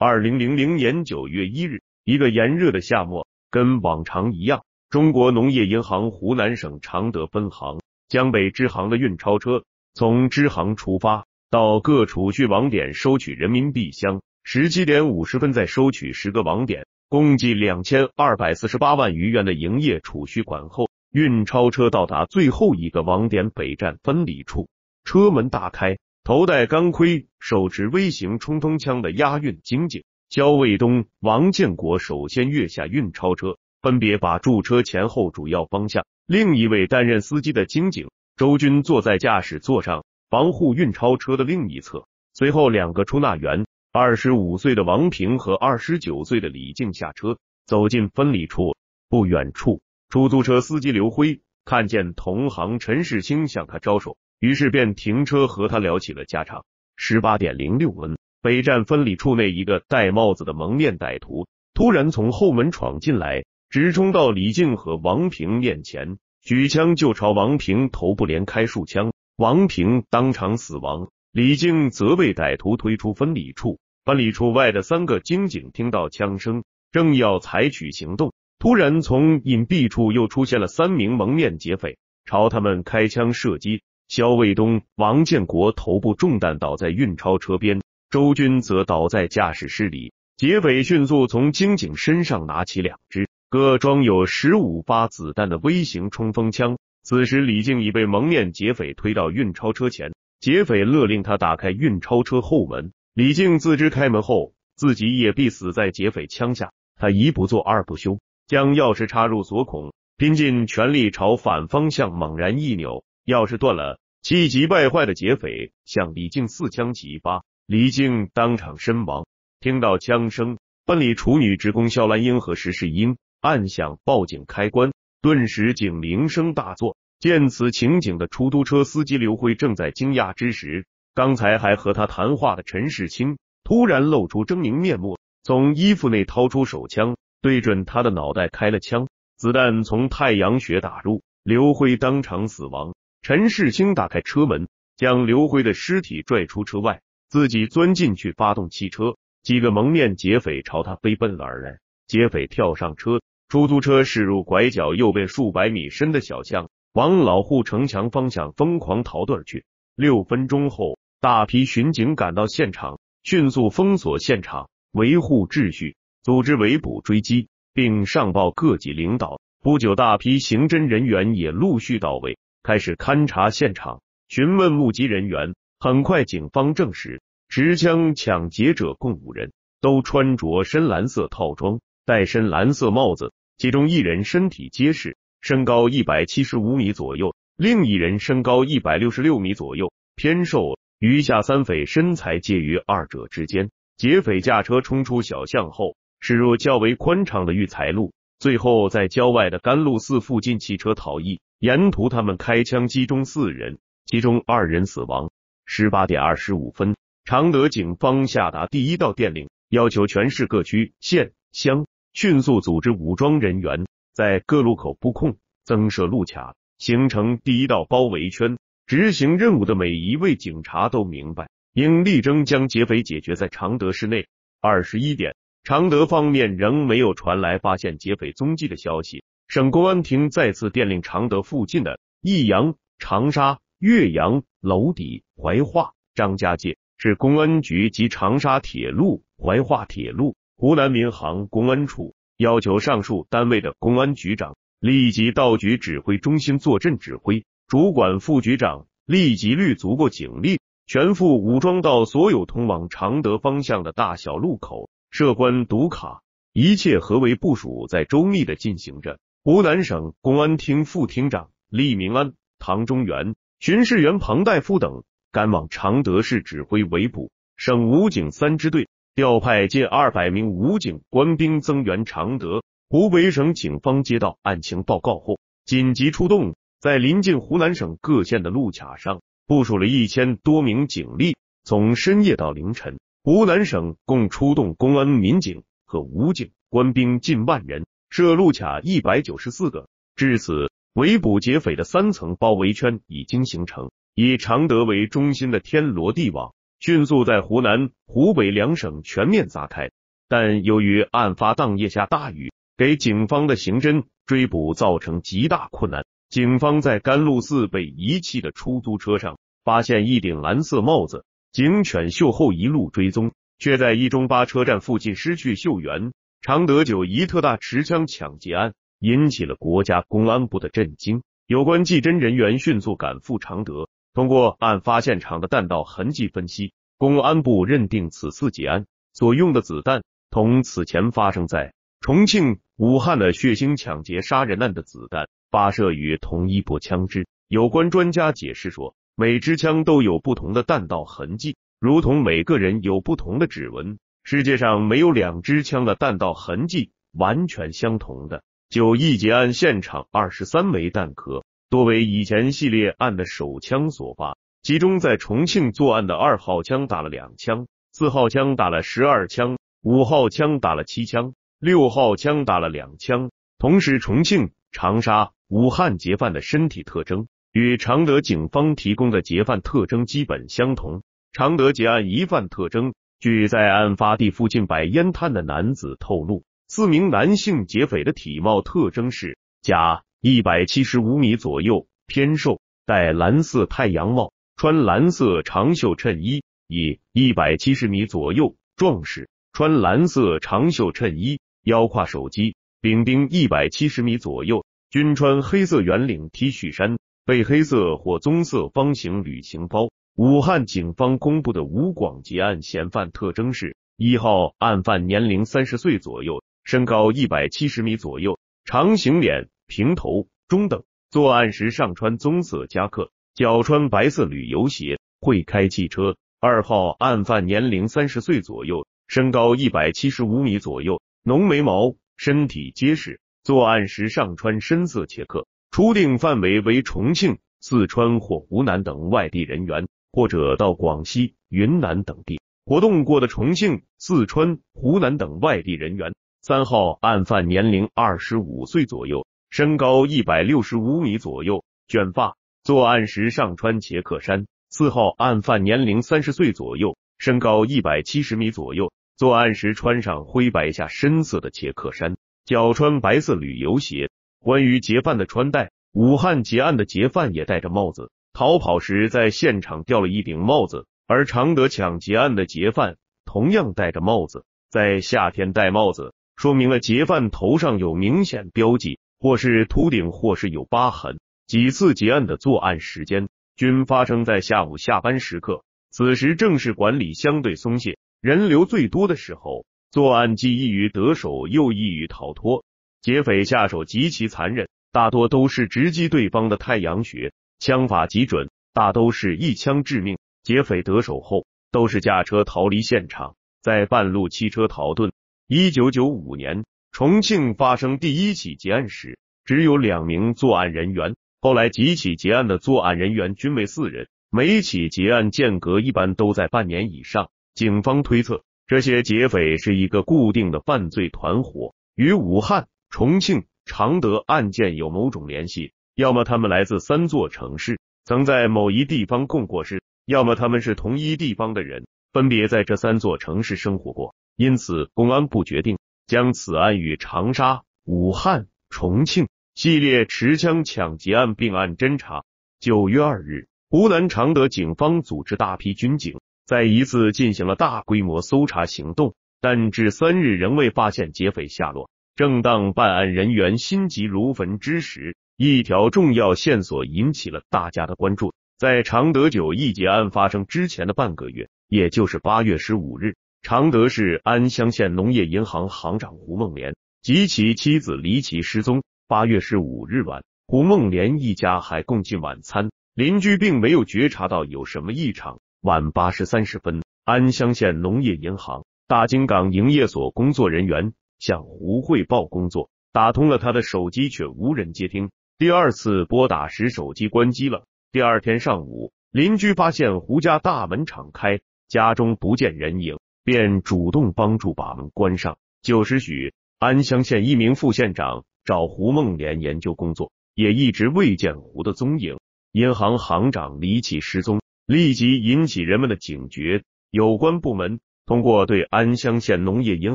二零零零年九月一日，一个炎热的夏末，跟往常一样，中国农业银行湖南省常德分行江北支行的运钞车从支行出发，到各储蓄网点收取人民币箱。十七点五十分，再收取十个网点共计两千二百四十八万余元的营业储蓄款后，运钞车到达最后一个网点北站分离处，车门大开。头戴钢盔、手持微型冲锋枪的押运警警焦卫东、王建国首先跃下运钞车，分别把驻车前后主要方向。另一位担任司机的警警周军坐在驾驶座上，防护运钞车的另一侧。随后，两个出纳员，二十五岁的王平和二十九岁的李静下车，走进分理处。不远处，出租车司机刘辉看见同行陈世清向他招手。于是便停车和他聊起了家常。十八点零六分，北站分理处内一个戴帽子的蒙面歹徒突然从后门闯进来，直冲到李靖和王平面前，举枪就朝王平头部连开数枪，王平当场死亡。李靖则被歹徒推出分理处。分理处外的三个金警听到枪声，正要采取行动，突然从隐蔽处又出现了三名蒙面劫匪，朝他们开枪射击。肖卫东、王建国头部中弹，倒在运钞车边；周军则倒在驾驶室里。劫匪迅速从金井身上拿起两支各装有十五发子弹的微型冲锋枪。此时，李静已被蒙面劫匪推到运钞车前，劫匪勒令他打开运钞车后门。李静自知开门后自己也必死在劫匪枪下，他一不做二不休，将钥匙插入锁孔，拼尽全力朝反方向猛然一扭。要是断了，气急败坏的劫匪向李靖四枪齐发，李靖当场身亡。听到枪声，班里处女职工肖兰英和石世英按响报警开关，顿时警铃声大作。见此情景的出租车司机刘辉正在惊讶之时，刚才还和他谈话的陈世清突然露出狰狞面目，从衣服内掏出手枪，对准他的脑袋开了枪，子弹从太阳穴打入，刘辉当场死亡。陈世清打开车门，将刘辉的尸体拽出车外，自己钻进去发动汽车。几个蒙面劫匪朝他飞奔而来，劫匪跳上车，出租车驶入拐角右边数百米深的小巷，往老护城墙方向疯狂逃遁去。六分钟后，大批巡警赶到现场，迅速封锁现场，维护秩序，组织围捕追击，并上报各级领导。不久，大批刑侦人员也陆续到位。开始勘察现场，询问目击人员。很快，警方证实持枪抢劫者共五人，都穿着深蓝色套装，戴深蓝色帽子。其中一人身体结实，身高一百七十五米左右；另一人身高一百六十六米左右，偏瘦。余下三匪身材介于二者之间。劫匪驾车冲出小巷后，驶入较为宽敞的育才路，最后在郊外的甘露寺附近弃车逃逸。沿途，他们开枪击中四人，其中二人死亡。十八点二十五分，常德警方下达第一道电令，要求全市各区、县、乡迅速组织武装人员，在各路口布控、增设路卡，形成第一道包围圈。执行任务的每一位警察都明白，应力争将劫匪解决在常德市内。二十一点，常德方面仍没有传来发现劫匪踪迹的消息。省公安厅再次电令常德附近的益阳、长沙、岳阳、娄底、怀化、张家界市公安局及长沙铁路、怀化铁路、湖南民航公安处，要求上述单位的公安局长立即到局指挥中心坐镇指挥，主管副局长立即率足够警力，全副武装到所有通往常德方向的大小路口设关堵卡，一切合围部署在周密的进行着。湖南省公安厅副厅长厉明安、唐中元，巡视员彭代夫等赶往常德市指挥围捕。省武警三支队调派近二百名武警官兵增援常德。湖北省警方接到案情报告后，紧急出动，在临近湖南省各县的路卡上部署了一千多名警力。从深夜到凌晨，湖南省共出动公安民警和武警官兵近万人。设路卡一百九十四个，至此围捕劫匪的三层包围圈已经形成，以常德为中心的天罗地网迅速在湖南、湖北两省全面砸开。但由于案发当夜下大雨，给警方的刑侦追捕造成极大困难。警方在甘露寺被遗弃的出租车上发现一顶蓝色帽子，警犬嗅后一路追踪，却在一中巴车站附近失去嗅源。常德九一特大持枪抢劫案引起了国家公安部的震惊，有关技侦人员迅速赶赴常德，通过案发现场的弹道痕迹分析，公安部认定此次劫案所用的子弹同此前发生在重庆、武汉的血腥抢劫杀人案的子弹发射于同一波枪支。有关专家解释说，每支枪都有不同的弹道痕迹，如同每个人有不同的指纹。世界上没有两支枪的弹道痕迹完全相同的。就一结案现场二十三枚弹壳，多为以前系列案的手枪所发。其中在重庆作案的二号枪打了两枪，四号枪打了十二枪，五号枪打了七枪，六号枪打了两枪。同时，重庆、长沙、武汉劫犯的身体特征与常德警方提供的劫犯特征基本相同。常德劫案疑犯特征。据在案发地附近摆烟摊的男子透露，四名男性劫匪的体貌特征是：甲，一百七十五米左右，偏瘦，戴蓝色太阳帽，穿蓝色长袖衬衣；乙，一百七十米左右，壮实，穿蓝色长袖衬衣，腰挎手机；丙丁，一百七十米左右，均穿黑色圆领 T 恤衫，背黑色或棕色方形旅行包。武汉警方公布的吴广吉案嫌犯特征是：一号案犯年龄三十岁左右，身高一百七十米左右，长形脸、平头、中等，作案时上穿棕色夹克，脚穿白色旅游鞋，会开汽车；二号案犯年龄三十岁左右，身高一百七十五米左右，浓眉毛，身体结实，作案时上穿深色夹克，初定范围为重庆、四川或湖南等外地人员。或者到广西、云南等地活动过的重庆、四川、湖南等外地人员。三号案犯年龄二十五岁左右，身高一百六十五米左右，卷发，作案时上穿杰克衫。四号案犯年龄三十岁左右，身高一百七十米左右，作案时穿上灰白下深色的杰克衫，脚穿白色旅游鞋。关于劫犯的穿戴，武汉劫案的劫犯也戴着帽子。逃跑时，在现场掉了一顶帽子，而常德抢劫案的劫犯同样戴着帽子。在夏天戴帽子，说明了劫犯头上有明显标记，或是秃顶，或是有疤痕。几次劫案的作案时间均发生在下午下班时刻，此时正是管理相对松懈、人流最多的时候，作案既易于得手，又易于逃脱。劫匪下手极其残忍，大多都是直击对方的太阳穴。枪法极准，大都是一枪致命。劫匪得手后，都是驾车逃离现场，在半路弃车逃遁。一九九五年，重庆发生第一起劫案时，只有两名作案人员。后来几起劫案的作案人员均为四人，每起劫案间隔一般都在半年以上。警方推测，这些劫匪是一个固定的犯罪团伙，与武汉、重庆、常德案件有某种联系。要么他们来自三座城市，曾在某一地方共过事；要么他们是同一地方的人，分别在这三座城市生活过。因此，公安部决定将此案与长沙、武汉、重庆系列持枪抢劫案并案侦查。九月二日，湖南常德警方组织大批军警，在一次进行了大规模搜查行动，但至三日仍未发现劫匪下落。正当办案人员心急如焚之时，一条重要线索引起了大家的关注。在常德九易劫案发生之前的半个月，也就是八月十五日，常德市安乡县农业银行行长胡梦莲及其妻子离奇失踪。八月十五日晚，胡梦莲一家还共进晚餐，邻居并没有觉察到有什么异常。晚八时三十分，安乡县农业银行大金港营业所工作人员向胡汇报工作，打通了他的手机，却无人接听。第二次拨打时，手机关机了。第二天上午，邻居发现胡家大门敞开，家中不见人影，便主动帮助把门关上。九时许，安乡县一名副县长找胡梦莲研究工作，也一直未见胡的踪影。银行行长离奇失踪，立即引起人们的警觉。有关部门通过对安乡县农业银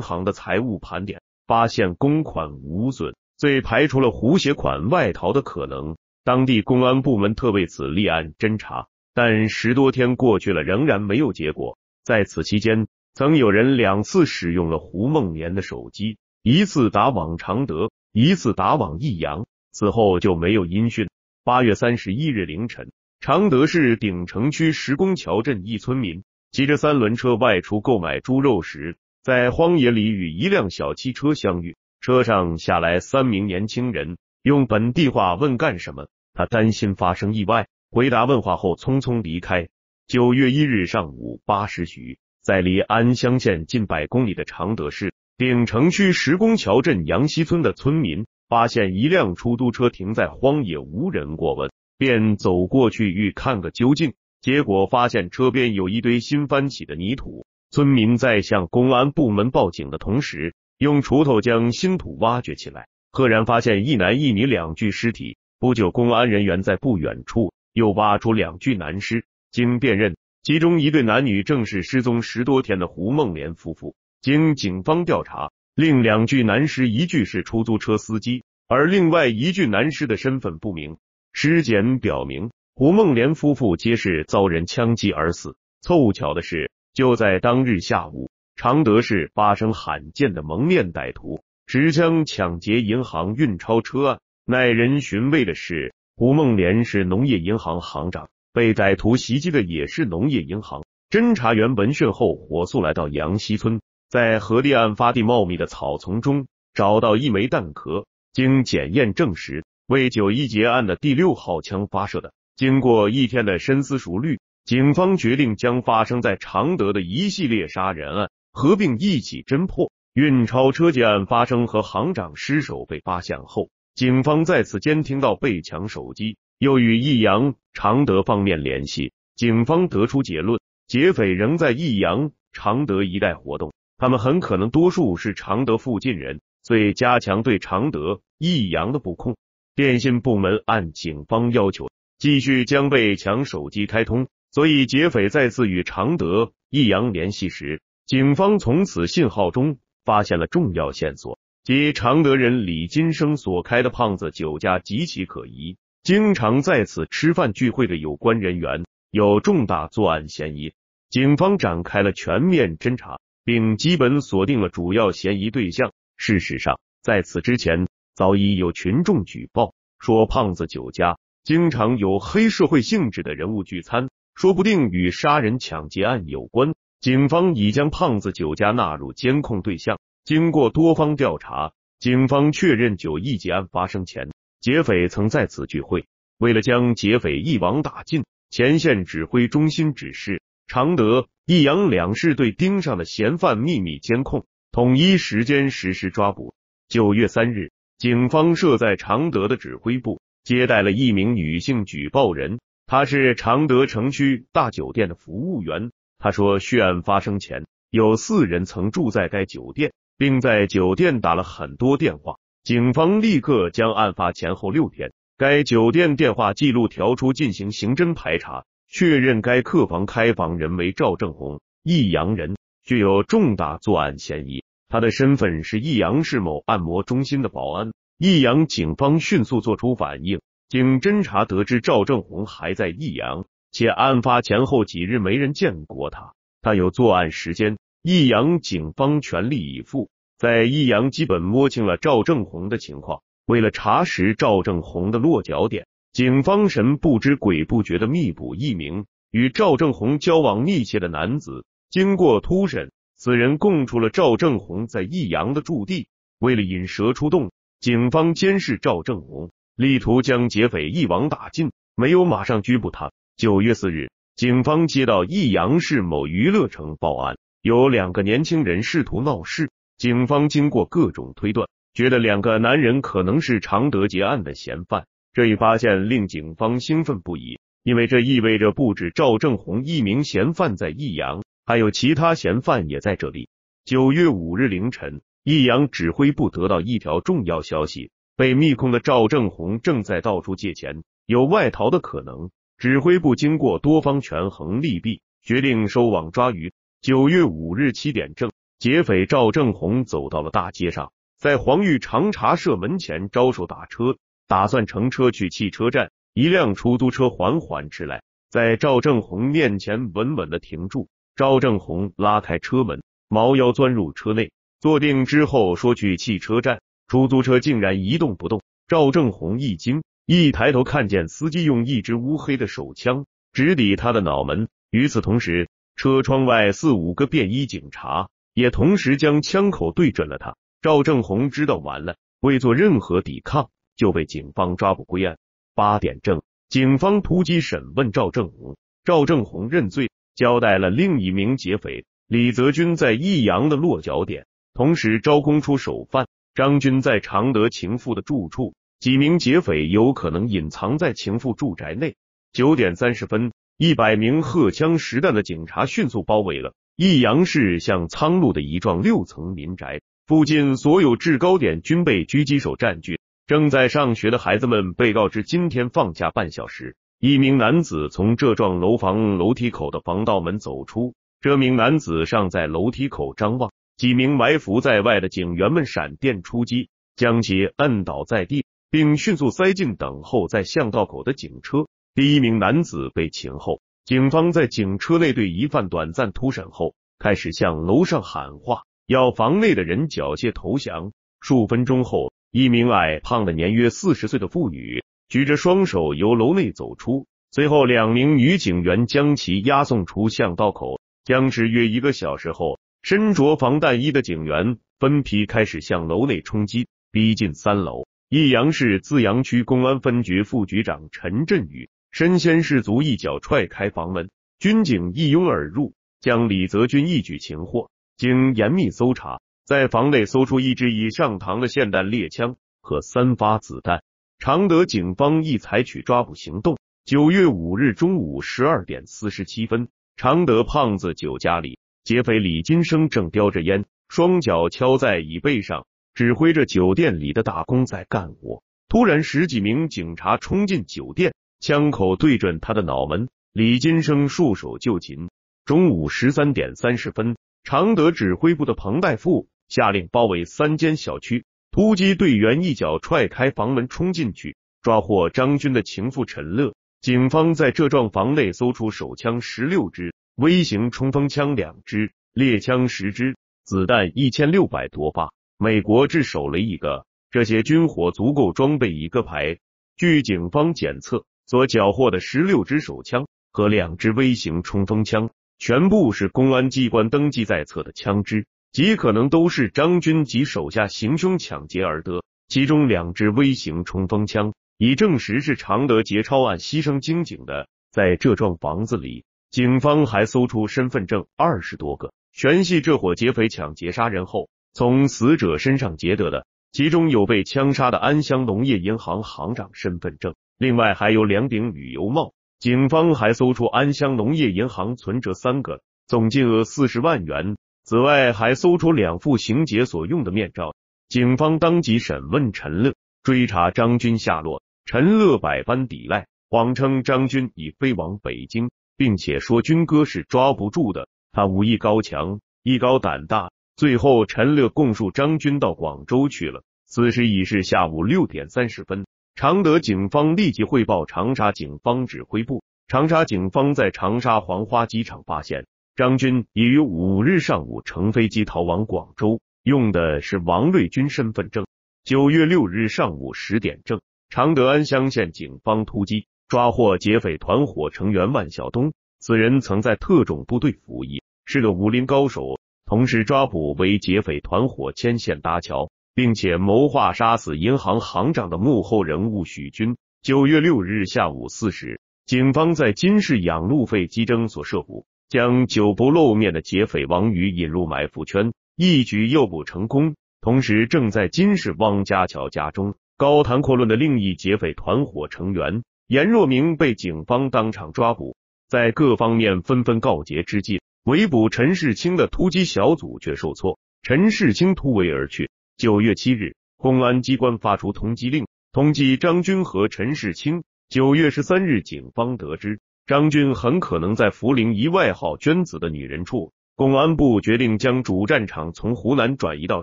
行的财务盘点，发现公款无损。最排除了胡携款外逃的可能，当地公安部门特为此立案侦查，但十多天过去了，仍然没有结果。在此期间，曾有人两次使用了胡梦莲的手机，一次打往常德，一次打往益阳，此后就没有音讯。八月三十一日凌晨，常德市鼎城区石公桥镇一村民骑着三轮车外出购买猪肉时，在荒野里与一辆小汽车相遇。车上下来三名年轻人，用本地话问干什么？他担心发生意外，回答问话后匆匆离开。九月一日上午八时许，在离安乡县近百公里的常德市鼎城区石公桥镇杨溪村的村民发现一辆出租车停在荒野，无人过问，便走过去欲看个究竟，结果发现车边有一堆新翻起的泥土。村民在向公安部门报警的同时。用锄头将新土挖掘起来，赫然发现一男一女两具尸体。不久，公安人员在不远处又挖出两具男尸。经辨认，其中一对男女正是失踪十多天的胡梦莲夫妇。经警方调查，另两具男尸，一具是出租车司机，而另外一具男尸的身份不明。尸检表明，胡梦莲夫妇皆是遭人枪击而死。凑巧的是，就在当日下午。常德市发生罕见的蒙面歹徒持枪抢劫银行运钞车案。耐人寻味的是，胡梦莲是农业银行行长，被歹徒袭击的也是农业银行。侦查员闻讯后，火速来到杨溪村，在河堤案发地茂密的草丛中找到一枚弹壳，经检验证实为九一劫案的第六号枪发射的。经过一天的深思熟虑，警方决定将发生在常德的一系列杀人案。合并一起侦破运钞车劫案发生和行长失手被发现后，警方再次监听到被抢手机，又与益阳、常德方面联系。警方得出结论，劫匪仍在益阳、常德一带活动，他们很可能多数是常德附近人，所以加强对常德、益阳的布控。电信部门按警方要求继续将被抢手机开通，所以劫匪再次与常德、益阳联系时。警方从此信号中发现了重要线索，即常德人李金生所开的“胖子酒家”极其可疑，经常在此吃饭聚会的有关人员有重大作案嫌疑。警方展开了全面侦查，并基本锁定了主要嫌疑对象。事实上，在此之前，早已有群众举报说，胖子酒家经常有黑社会性质的人物聚餐，说不定与杀人抢劫案有关。警方已将胖子酒家纳入监控对象。经过多方调查，警方确认九亿劫案发生前，劫匪曾在此聚会。为了将劫匪一网打尽，前线指挥中心指示常德、益阳两市对盯上的嫌犯秘密监控，统一时间实施抓捕。九月三日，警方设在常德的指挥部接待了一名女性举报人，她是常德城区大酒店的服务员。他说，血案发生前，有四人曾住在该酒店，并在酒店打了很多电话。警方立刻将案发前后六天该酒店电话记录调出进行刑侦排查，确认该客房开房人为赵正红，益阳人，具有重大作案嫌疑。他的身份是益阳市某按摩中心的保安。益阳警方迅速作出反应，经侦查得知赵正红还在益阳。且案发前后几日没人见过他，他有作案时间。益阳警方全力以赴，在益阳基本摸清了赵正红的情况。为了查实赵正红的落脚点，警方神不知鬼不觉的密捕一名与赵正红交往密切的男子。经过突审，此人供出了赵正红在益阳的驻地。为了引蛇出洞，警方监视赵正红，力图将劫匪一网打尽，没有马上拘捕他。九月四日，警方接到益阳市某娱乐城报案，有两个年轻人试图闹事。警方经过各种推断，觉得两个男人可能是常德劫案的嫌犯。这一发现令警方兴奋不已，因为这意味着不止赵正红一名嫌犯在益阳，还有其他嫌犯也在这里。九月五日凌晨，益阳指挥部得到一条重要消息：被密控的赵正红正在到处借钱，有外逃的可能。指挥部经过多方权衡利弊，决定收网抓鱼。九月五日七点正，劫匪赵正红走到了大街上，在黄玉长茶社门前招手打车，打算乘车去汽车站。一辆出租车缓缓驰来，在赵正红面前稳稳的停住。赵正红拉开车门，猫腰钻入车内，坐定之后说去汽车站。出租车竟然一动不动，赵正红一惊。一抬头，看见司机用一支乌黑的手枪直抵他的脑门。与此同时，车窗外四五个便衣警察也同时将枪口对准了他。赵正红知道完了，未做任何抵抗，就被警方抓捕归案。八点整，警方突击审问赵正红，赵正红认罪，交代了另一名劫匪李泽军在益阳的落脚点，同时招供出手犯张军在常德情妇的住处。几名劫匪有可能隐藏在情妇住宅内。九点三十分，一百名荷枪实弹的警察迅速包围了益阳市向苍鹭的一幢六层民宅。附近所有制高点均被狙击手占据。正在上学的孩子们被告知今天放假半小时。一名男子从这幢楼房楼梯口的防盗门走出，这名男子尚在楼梯口张望。几名埋伏在外的警员们闪电出击，将其摁倒在地。并迅速塞进等候在巷道口的警车。第一名男子被擒后，警方在警车内对疑犯短暂突审后，开始向楼上喊话。要房内的人缴械投降。数分钟后，一名矮胖的年约四十岁的妇女举着双手由楼内走出。随后，两名女警员将其押送出巷道口。僵持约一个小时后，身着防弹衣的警员分批开始向楼内冲击，逼近三楼。益阳市资阳区公安分局副局长陈振宇身先士卒，一脚踹开房门，军警一拥而入，将李泽军一举擒获。经严密搜查，在房内搜出一支已上膛的霰弹猎枪和三发子弹。常德警方亦采取抓捕行动。九月五日中午十二点四十七分，常德胖子酒家里，劫匪李金生正叼着烟，双脚敲在椅背上。指挥着酒店里的打工在干活，突然十几名警察冲进酒店，枪口对准他的脑门。李金生束手就擒。中午十三点三十分，常德指挥部的彭代富下令包围三间小区，突击队员一脚踹开房门冲进去，抓获张军的情妇陈乐。警方在这幢房内搜出手枪十六支，微型冲锋枪两支，猎枪十支，子弹一千六百多发。美国制手雷一个，这些军火足够装备一个排。据警方检测，所缴获的十六支手枪和两支微型冲锋枪，全部是公安机关登记在册的枪支，极可能都是张军及手下行凶抢劫而得。其中两支微型冲锋枪已证实是常德劫钞案牺牲经警的。在这幢房子里，警方还搜出身份证二十多个，全系这伙劫匪抢劫杀人后。从死者身上劫得的，其中有被枪杀的安乡农业银行行长身份证，另外还有两顶旅游帽。警方还搜出安乡农业银行存折三个，总金额四十万元。此外，还搜出两副行劫所用的面罩。警方当即审问陈乐，追查张军下落。陈乐百般抵赖，谎称张军已飞往北京，并且说军哥是抓不住的，他武艺高强，艺高胆大。最后，陈乐供述张军到广州去了。此时已是下午六点三十分，常德警方立即汇报长沙警方指挥部。长沙警方在长沙黄花机场发现张军已于五日上午乘飞机逃往广州，用的是王瑞军身份证。九月六日上午十点正，常德安乡县警方突击抓获劫匪团伙成员万晓东，此人曾在特种部队服役，是个武林高手。同时抓捕为劫匪团伙牵线搭桥，并且谋划杀死银行行长的幕后人物许军。九月六日下午四时，警方在金市养路费激征所设伏，将久不露面的劫匪王宇引入埋伏圈，一举诱捕成功。同时，正在金市汪家桥家中高谈阔论的另一劫匪团伙成员严若明被警方当场抓捕。在各方面纷纷告捷之际。围捕陈世清的突击小组却受挫，陈世清突围而去。九月七日，公安机关发出通缉令，通缉张军和陈世清。九月十三日，警方得知张军很可能在涪陵一外号娟子的女人处。公安部决定将主战场从湖南转移到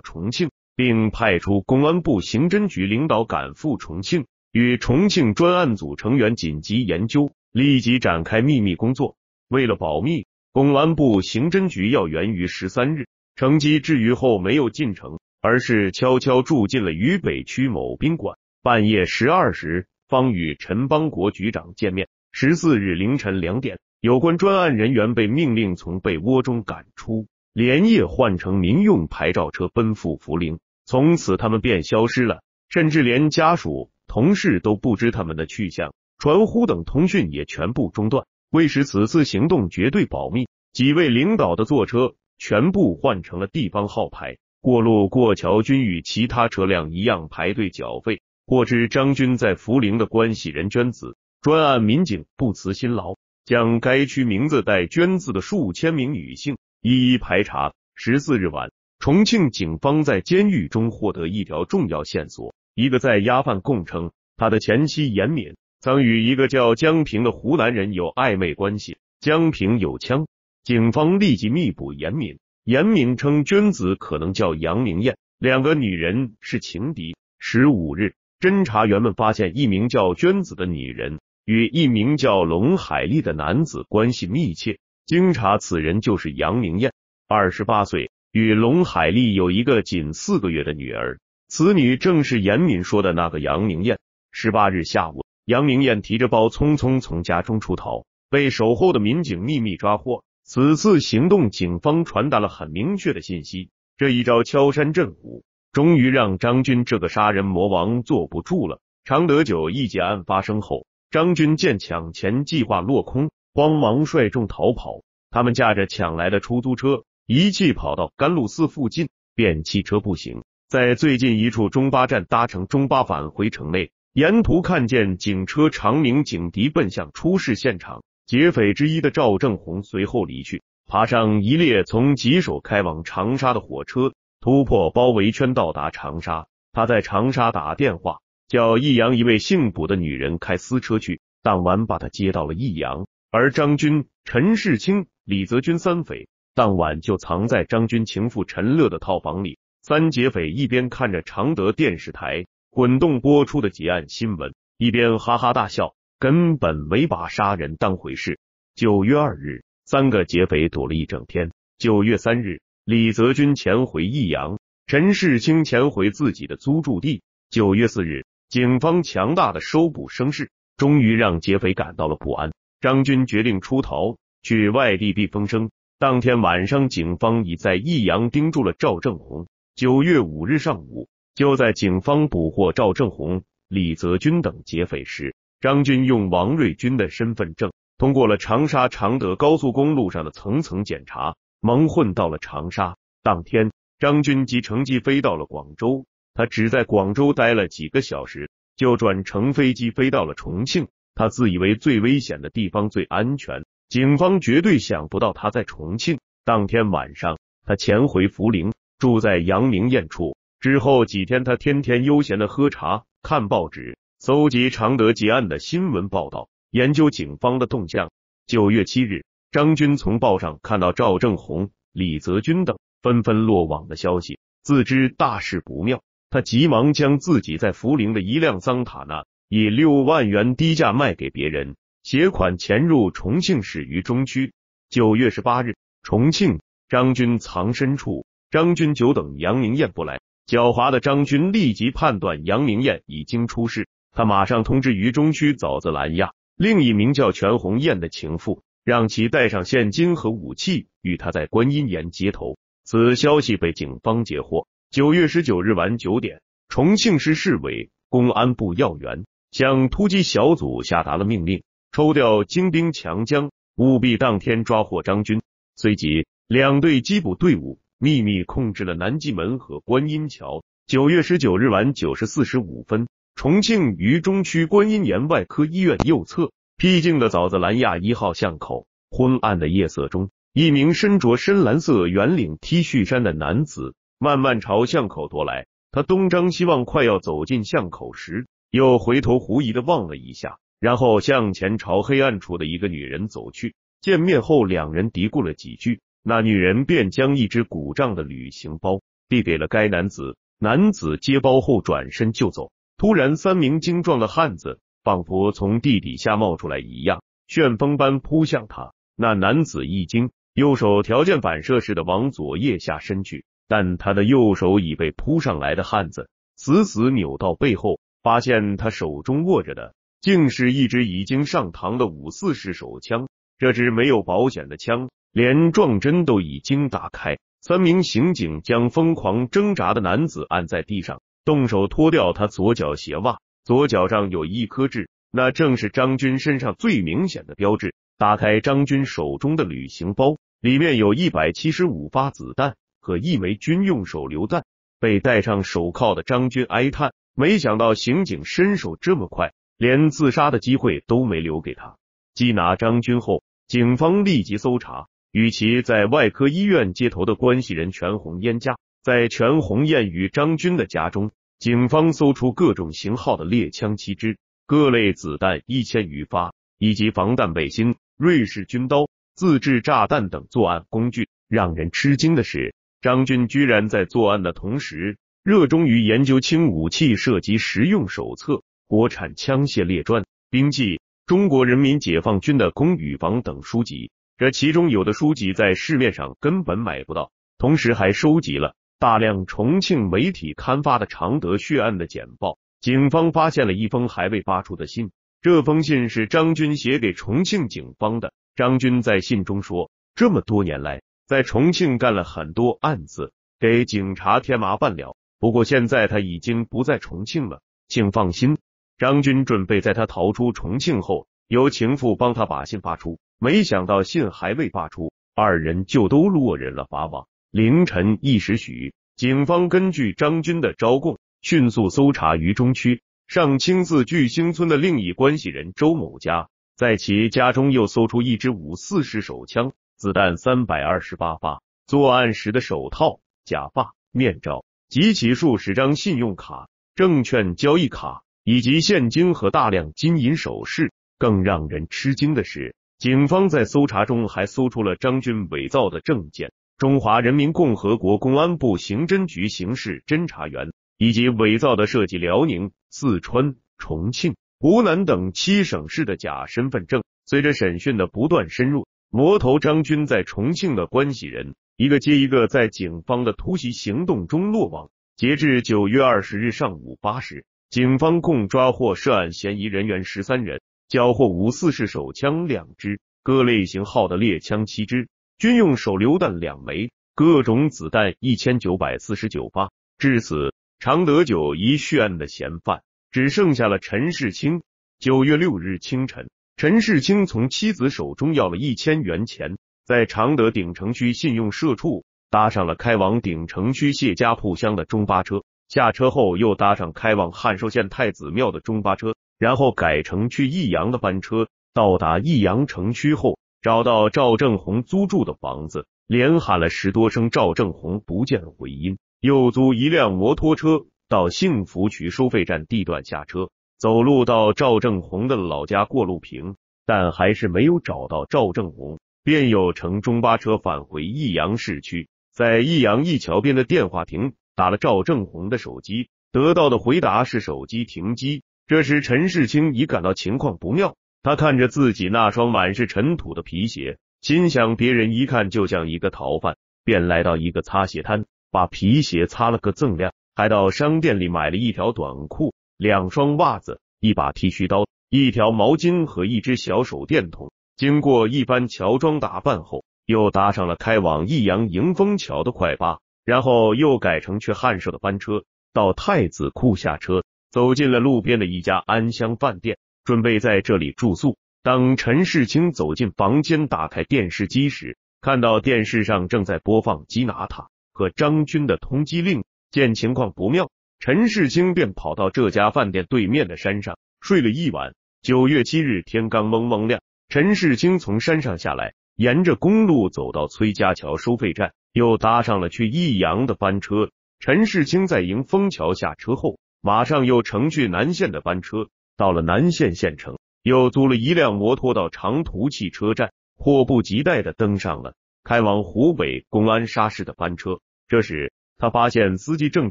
重庆，并派出公安部刑侦局领导赶赴重庆，与重庆专案组成员紧急研究，立即展开秘密工作。为了保密。公安部刑侦局要员于十三日乘机治愈后没有进城，而是悄悄住进了渝北区某宾馆。半夜十二时，方与陈邦国局长见面。十四日凌晨两点，有关专案人员被命令从被窝中赶出，连夜换乘民用牌照车奔赴涪陵。从此，他们便消失了，甚至连家属、同事都不知他们的去向，传呼等通讯也全部中断。为使此次行动绝对保密，几位领导的坐车全部换成了地方号牌，过路过桥均与其他车辆一样排队缴费。获知张军在涪陵的关系人娟子，专案民警不辞辛劳，将该区名字带娟字的数千名女性一一排查。十四日晚，重庆警方在监狱中获得一条重要线索，一个在押犯供称，他的前妻严敏。曾与一个叫江平的湖南人有暧昧关系。江平有枪，警方立即密捕严敏。严敏称娟子可能叫杨明艳，两个女人是情敌。十五日，侦查员们发现一名叫娟子的女人与一名叫龙海丽的男子关系密切。经查，此人就是杨明艳，二十八岁，与龙海丽有一个仅四个月的女儿。此女正是严敏说的那个杨明艳。十八日下午。杨明艳提着包，匆匆从家中出逃，被守候的民警秘密抓获。此次行动，警方传达了很明确的信息，这一招敲山震虎，终于让张军这个杀人魔王坐不住了。常德九一劫案发生后，张军见抢钱计划落空，慌忙率众逃跑。他们驾着抢来的出租车，一气跑到甘露寺附近，便弃车步行，在最近一处中巴站搭乘中巴返回城内。沿途看见警车长鸣警笛奔向出事现场，劫匪之一的赵正红随后离去，爬上一列从吉首开往长沙的火车，突破包围圈到达长沙。他在长沙打电话，叫益阳一位姓卜的女人开私车去，当晚把他接到了益阳。而张军、陈世清、李泽军三匪当晚就藏在张军情妇陈乐的套房里。三劫匪一边看着常德电视台。滚动播出的结案新闻，一边哈哈大笑，根本没把杀人当回事。九月二日，三个劫匪躲了一整天。九月三日，李泽军潜回益阳，陈世清潜回自己的租住地。九月四日，警方强大的收捕声势，终于让劫匪感到了不安。张军决定出逃，去外地避风声。当天晚上，警方已在益阳盯住了赵正红。九月五日上午。就在警方捕获赵正红、李泽军等劫匪时，张军用王瑞军的身份证通过了长沙、常德高速公路上的层层检查，蒙混到了长沙。当天，张军即乘机飞到了广州，他只在广州待了几个小时，就转乘飞机飞到了重庆。他自以为最危险的地方最安全，警方绝对想不到他在重庆。当天晚上，他潜回涪陵，住在杨明艳处。之后几天，他天天悠闲的喝茶、看报纸，搜集常德劫案的新闻报道，研究警方的动向。九月七日，张军从报上看到赵正红、李泽军等纷纷落网的消息，自知大事不妙，他急忙将自己在涪陵的一辆桑塔纳以六万元低价卖给别人，携款潜入重庆市渝中区。九月十八日，重庆张军藏身处，张军久等杨明艳不来。狡猾的张军立即判断杨明艳已经出事，他马上通知渝中区枣子兰亚另一名叫全红艳的情妇，让其带上现金和武器与他在观音岩接头。此消息被警方截获。九月十九日晚九点，重庆市市委、公安部要员向突击小组下达了命令，抽调精兵强将，务必当天抓获张军。随即，两队缉捕队伍。秘密控制了南纪门和观音桥。九月十九日晚九时四十五分，重庆渝中区观音岩外科医院右侧僻静的枣子兰亚一号巷口，昏暗的夜色中，一名身着深蓝色圆领 T 恤衫的男子慢慢朝巷口踱来。他东张西望，快要走进巷口时，又回头狐疑的望了一下，然后向前朝黑暗处的一个女人走去。见面后，两人嘀咕了几句。那女人便将一只鼓胀的旅行包递给了该男子，男子接包后转身就走。突然，三名精壮的汉子仿佛从地底下冒出来一样，旋风般扑向他。那男子一惊，右手条件反射似的往左腋下伸去，但他的右手已被扑上来的汉子死死扭到背后，发现他手中握着的竟是一支已经上膛的五四式手枪。这支没有保险的枪。连撞针都已经打开，三名刑警将疯狂挣扎的男子按在地上，动手脱掉他左脚鞋袜。左脚上有一颗痣，那正是张军身上最明显的标志。打开张军手中的旅行包，里面有一百七十五发子弹和一枚军用手榴弹。被戴上手铐的张军哀叹：“没想到刑警身手这么快，连自杀的机会都没留给他。”缉拿张军后，警方立即搜查。与其在外科医院接头的关系人全红燕家，在全红雁与张军的家中，警方搜出各种型号的猎枪七支、各类子弹一千余发，以及防弹背心、瑞士军刀、自制炸弹等作案工具。让人吃惊的是，张军居然在作案的同时，热衷于研究轻武器射击实用手册、国产枪械列传、兵器、中国人民解放军的攻与防等书籍。这其中有的书籍在市面上根本买不到，同时还收集了大量重庆媒体刊发的常德血案的简报。警方发现了一封还未发出的信，这封信是张军写给重庆警方的。张军在信中说：“这么多年来，在重庆干了很多案子，给警察添麻烦了。不过现在他已经不在重庆了，请放心。”张军准备在他逃出重庆后，由情妇帮他把信发出。没想到信还未发出，二人就都落人了法网。凌晨一时许，警方根据张军的招供，迅速搜查渝中区上清寺聚兴村的另一关系人周某家，在其家中又搜出一支五四式手枪、子弹三百二十八发、作案时的手套、假发、面罩，及其数十张信用卡、证券交易卡以及现金和大量金银首饰。更让人吃惊的是。警方在搜查中还搜出了张军伪造的证件，中华人民共和国公安部刑侦局刑事侦查员，以及伪造的涉及辽宁、四川、重庆、湖南等七省市的假身份证。随着审讯的不断深入，魔头张军在重庆的关系人一个接一个在警方的突袭行动中落网。截至九月二十日上午八时，警方共抓获涉案嫌疑人员十三人。缴获五四式手枪两支，各类型号的猎枪七支，军用手榴弹两枚，各种子弹一千九百四十九发。至此，常德九一血案的嫌犯只剩下了陈世清。九月六日清晨，陈世清从妻子手中要了一千元钱，在常德鼎城区信用社处搭上了开往鼎城区谢家铺乡的中巴车，下车后又搭上开往汉寿县太子庙的中巴车。然后改乘去益阳的班车，到达益阳城区后，找到赵正红租住的房子，连喊了十多声赵正红，不见回音。又租一辆摩托车到幸福渠收费站地段下车，走路到赵正红的老家过路坪，但还是没有找到赵正红，便又乘中巴车返回益阳市区，在益阳一桥边的电话亭打了赵正红的手机，得到的回答是手机停机。这时，陈世清已感到情况不妙。他看着自己那双满是尘土的皮鞋，心想：别人一看就像一个逃犯。便来到一个擦鞋摊，把皮鞋擦了个锃亮，还到商店里买了一条短裤、两双袜子、一把剃须刀、一条毛巾和一只小手电筒。经过一番乔装打扮后，又搭上了开往益阳迎风桥的快巴，然后又改成去汉寿的班车，到太子库下车。走进了路边的一家安香饭店，准备在这里住宿。当陈世清走进房间，打开电视机时，看到电视上正在播放缉拿他和张军的通缉令。见情况不妙，陈世清便跑到这家饭店对面的山上睡了一晚。九月七日，天刚蒙蒙亮，陈世清从山上下来，沿着公路走到崔家桥收费站，又搭上了去益阳的班车。陈世清在迎风桥下车后。马上又乘去南县的班车，到了南县县城，又租了一辆摩托到长途汽车站，迫不及待的登上了开往湖北公安沙市的班车。这时，他发现司机正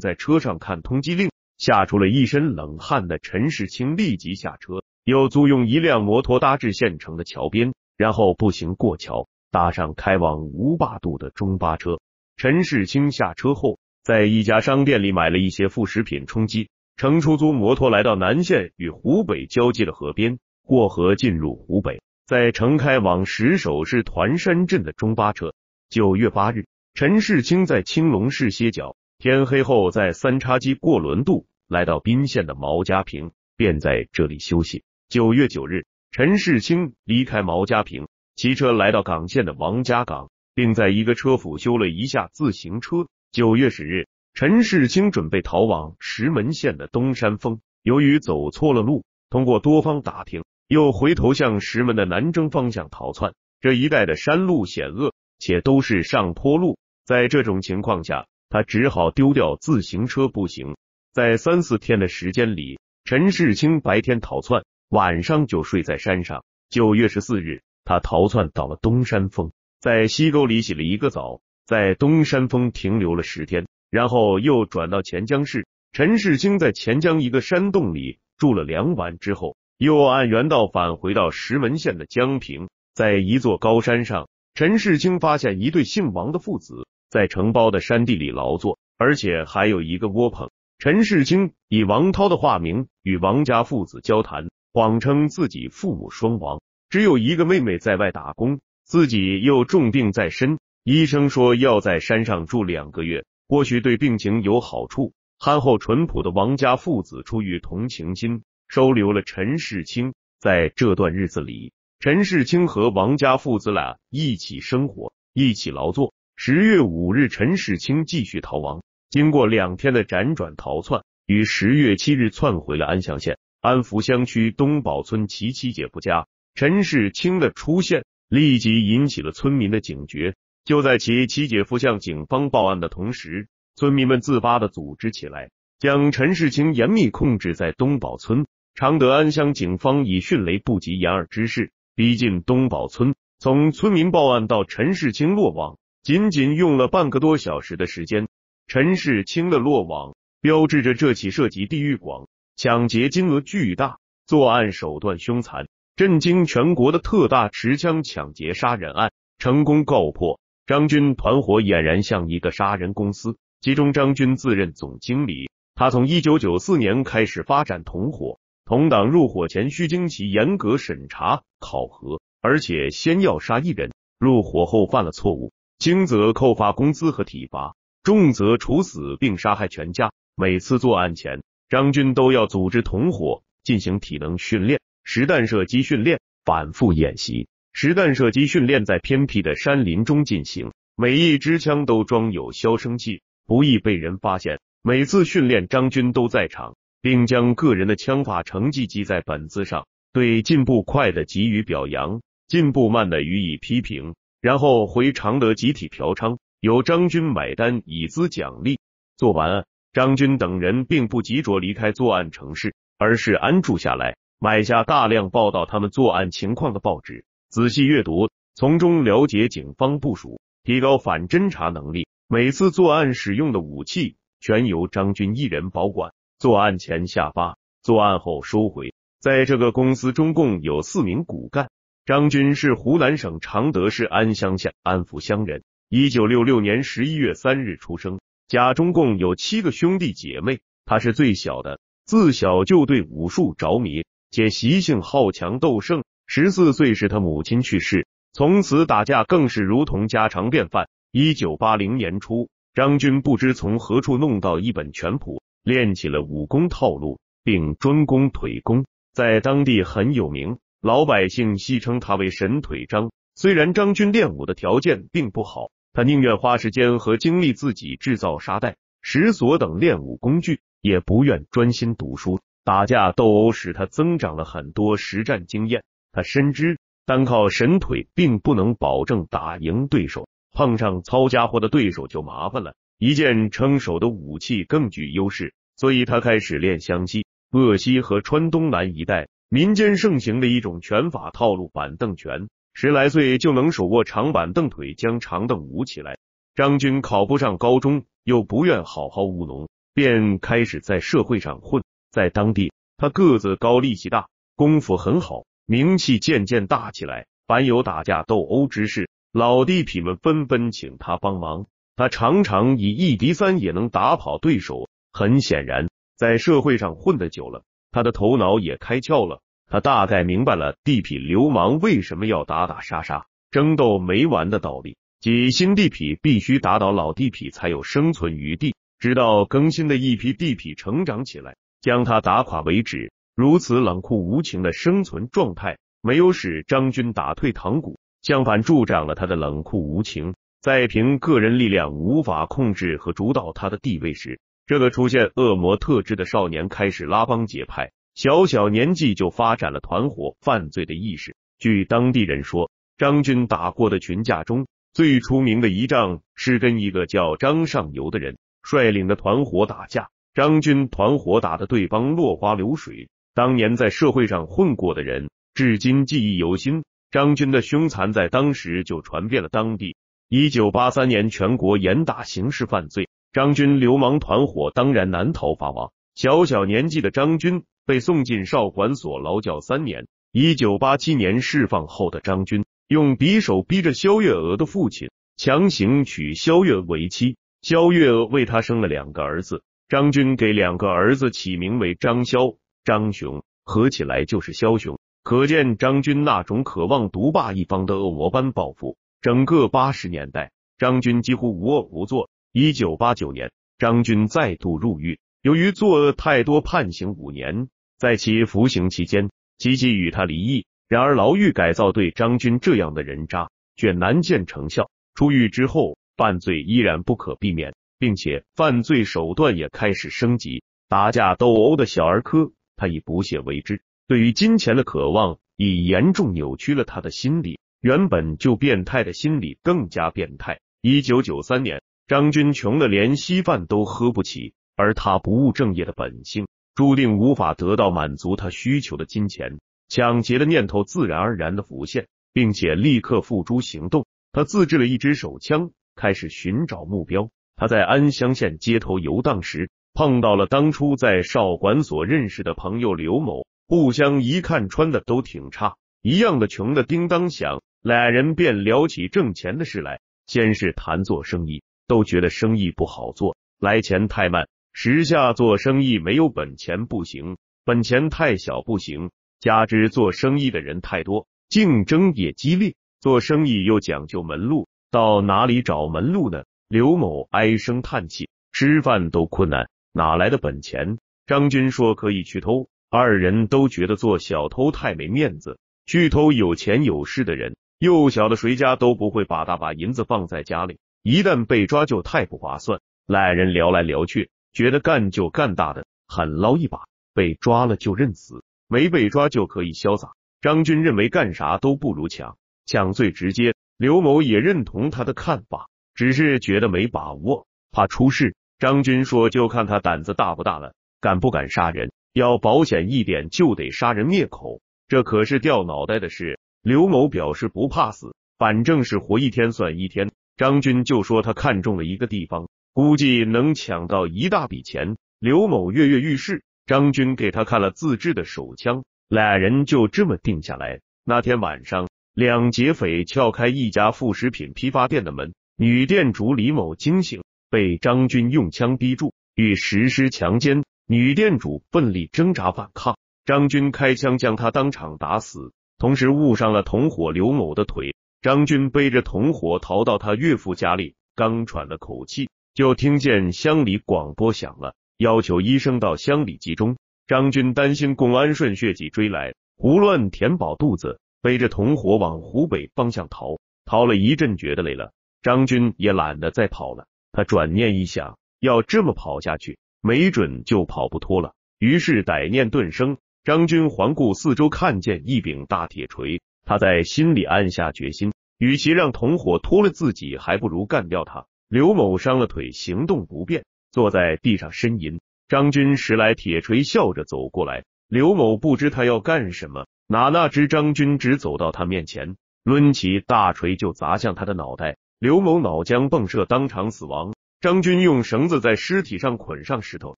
在车上看通缉令，吓出了一身冷汗的陈世清立即下车，又租用一辆摩托搭至县城的桥边，然后步行过桥，搭上开往吴坝渡的中巴车。陈世清下车后，在一家商店里买了一些副食品充饥。乘出租摩托来到南县与湖北交界的河边，过河进入湖北，在乘开往石首市团山镇的中巴车。九月八日，陈世清在青龙市歇脚，天黑后在三叉戟过轮渡，来到宾县的毛家坪，便在这里休息。九月九日，陈世清离开毛家坪，骑车来到港县的王家岗，并在一个车府修了一下自行车。九月十日。陈世清准备逃往石门县的东山峰，由于走错了路，通过多方打听，又回头向石门的南征方向逃窜。这一带的山路险恶，且都是上坡路，在这种情况下，他只好丢掉自行车，步行。在三四天的时间里，陈世清白天逃窜，晚上就睡在山上。九月十四日，他逃窜到了东山峰，在西沟里洗了一个澡，在东山峰停留了十天。然后又转到钱江市，陈世清在钱江一个山洞里住了两晚，之后又按原道返回到石门县的江平，在一座高山上，陈世清发现一对姓王的父子在承包的山地里劳作，而且还有一个窝棚。陈世清以王涛的化名与王家父子交谈，谎称自己父母双亡，只有一个妹妹在外打工，自己又重病在身，医生说要在山上住两个月。或许对病情有好处。憨厚淳朴的王家父子出于同情心，收留了陈世清。在这段日子里，陈世清和王家父子俩一起生活，一起劳作。十月五日，陈世清继续逃亡，经过两天的辗转逃窜，于十月七日窜回了安乡县安福乡区东堡村其妻姐夫家。陈世清的出现立即引起了村民的警觉。就在其七姐夫向警方报案的同时，村民们自发的组织起来，将陈世清严密控制在东堡村。常德安乡警方以迅雷不及掩耳之势逼近东堡村。从村民报案到陈世清落网，仅仅用了半个多小时的时间。陈世清的落网标志着这起涉及地域广、抢劫金额巨大、作案手段凶残、震惊全国的特大持枪抢劫杀人案成功告破。张军团伙俨然像一个杀人公司，其中张军自任总经理。他从一九九四年开始发展同伙，同党入伙前需经其严格审查考核，而且先要杀一人。入伙后犯了错误，轻则扣发工资和体罚，重则处死并杀害全家。每次作案前，张军都要组织同伙进行体能训练、实弹射击训练，反复演习。实弹射击训练在偏僻的山林中进行，每一支枪都装有消声器，不易被人发现。每次训练，张军都在场，并将个人的枪法成绩记在本子上，对进步快的给予表扬，进步慢的予以批评。然后回常德集体嫖娼，由张军买单，以资奖励。做完，张军等人并不急着离开作案城市，而是安住下来，买下大量报道他们作案情况的报纸。仔细阅读，从中了解警方部署，提高反侦查能力。每次作案使用的武器全由张军一人保管，作案前下发，作案后收回。在这个公司中共有四名骨干，张军是湖南省常德市安乡县安福乡人，一九六六年十一月三日出生。家中共有七个兄弟姐妹，他是最小的，自小就对武术着迷，且习性好强斗胜。十四岁时，他母亲去世，从此打架更是如同家常便饭。一九八零年初，张军不知从何处弄到一本拳谱，练起了武功套路，并专攻腿功，在当地很有名，老百姓戏称他为“神腿张”。虽然张军练武的条件并不好，他宁愿花时间和精力自己制造沙袋、石锁等练武工具，也不愿专心读书。打架斗殴使他增长了很多实战经验。他深知单靠神腿并不能保证打赢对手，碰上糙家伙的对手就麻烦了。一剑称手的武器更具优势，所以他开始练湘西、鄂西和川东南一带民间盛行的一种拳法套路——板凳拳。十来岁就能手握长板凳腿将长凳舞起来。张军考不上高中，又不愿好好务农，便开始在社会上混。在当地，他个子高，力气大，功夫很好。名气渐渐大起来，凡有打架斗殴之事，老地痞们纷纷请他帮忙。他常常以一敌三，也能打跑对手。很显然，在社会上混得久了，他的头脑也开窍了。他大概明白了地痞流氓为什么要打打杀杀、争斗没完的道理：即新地痞必须打倒老地痞，才有生存余地，直到更新的一批地痞成长起来，将他打垮为止。如此冷酷无情的生存状态，没有使张军打退堂鼓，相反助长了他的冷酷无情。在凭个人力量无法控制和主导他的地位时，这个出现恶魔特质的少年开始拉帮结派，小小年纪就发展了团伙犯罪的意识。据当地人说，张军打过的群架中最出名的一仗是跟一个叫张上游的人率领的团伙打架，张军团伙打的对方落花流水。当年在社会上混过的人，至今记忆犹新。张军的凶残在当时就传遍了当地。一九八三年，全国严打刑事犯罪，张军流氓团伙当然难逃法网。小小年纪的张军被送进少管所劳教三年。一九八七年释放后的张军，用匕首逼着肖月娥的父亲强行娶肖月为妻。肖月娥为他生了两个儿子，张军给两个儿子起名为张萧张雄合起来就是枭雄，可见张军那种渴望独霸一方的恶魔般报复。整个八十年代，张军几乎无恶不作。一九八九年，张军再度入狱，由于作恶太多，判刑五年。在其服刑期间，积极与他离异。然而，牢狱改造对张军这样的人渣却难见成效。出狱之后，犯罪依然不可避免，并且犯罪手段也开始升级，打架斗殴的小儿科。他已不屑为之，对于金钱的渴望已严重扭曲了他的心理，原本就变态的心理更加变态。一九九三年，张军穷的连稀饭都喝不起，而他不务正业的本性注定无法得到满足，他需求的金钱，抢劫的念头自然而然的浮现，并且立刻付诸行动。他自制了一支手枪，开始寻找目标。他在安乡县街头游荡时。碰到了当初在少管所认识的朋友刘某，互相一看，穿的都挺差，一样的穷的叮当响，俩人便聊起挣钱的事来。先是谈做生意，都觉得生意不好做，来钱太慢。时下做生意没有本钱不行，本钱太小不行，加之做生意的人太多，竞争也激烈，做生意又讲究门路，到哪里找门路呢？刘某唉声叹气，吃饭都困难。哪来的本钱？张军说可以去偷，二人都觉得做小偷太没面子，去偷有钱有势的人，幼小的谁家都不会把大把银子放在家里，一旦被抓就太不划算。俩人聊来聊去，觉得干就干大的，狠捞一把，被抓了就认死，没被抓就可以潇洒。张军认为干啥都不如抢，抢最直接。刘某也认同他的看法，只是觉得没把握，怕出事。张军说：“就看他胆子大不大了，敢不敢杀人？要保险一点，就得杀人灭口，这可是掉脑袋的事。”刘某表示不怕死，反正是活一天算一天。张军就说他看中了一个地方，估计能抢到一大笔钱。刘某跃跃欲试。张军给他看了自制的手枪，俩人就这么定下来。那天晚上，两劫匪撬开一家副食品批发店的门，女店主李某惊醒。被张军用枪逼住，欲实施强奸，女店主奋力挣扎反抗，张军开枪将他当场打死，同时误伤了同伙刘某的腿。张军背着同伙逃到他岳父家里，刚喘了口气，就听见乡里广播响了，要求医生到乡里集中。张军担心公安顺血迹追来，胡乱填饱肚子，背着同伙往湖北方向逃。逃了一阵，觉得累了，张军也懒得再跑了。他转念一想，要这么跑下去，没准就跑不脱了。于是歹念顿生。张军环顾四周，看见一柄大铁锤，他在心里暗下决心：，与其让同伙拖了自己，还不如干掉他。刘某伤了腿，行动不便，坐在地上呻吟。张军拾来铁锤，笑着走过来。刘某不知他要干什么，哪哪知张军只走到他面前，抡起大锤就砸向他的脑袋。刘某脑浆迸射，当场死亡。张军用绳子在尸体上捆上石头，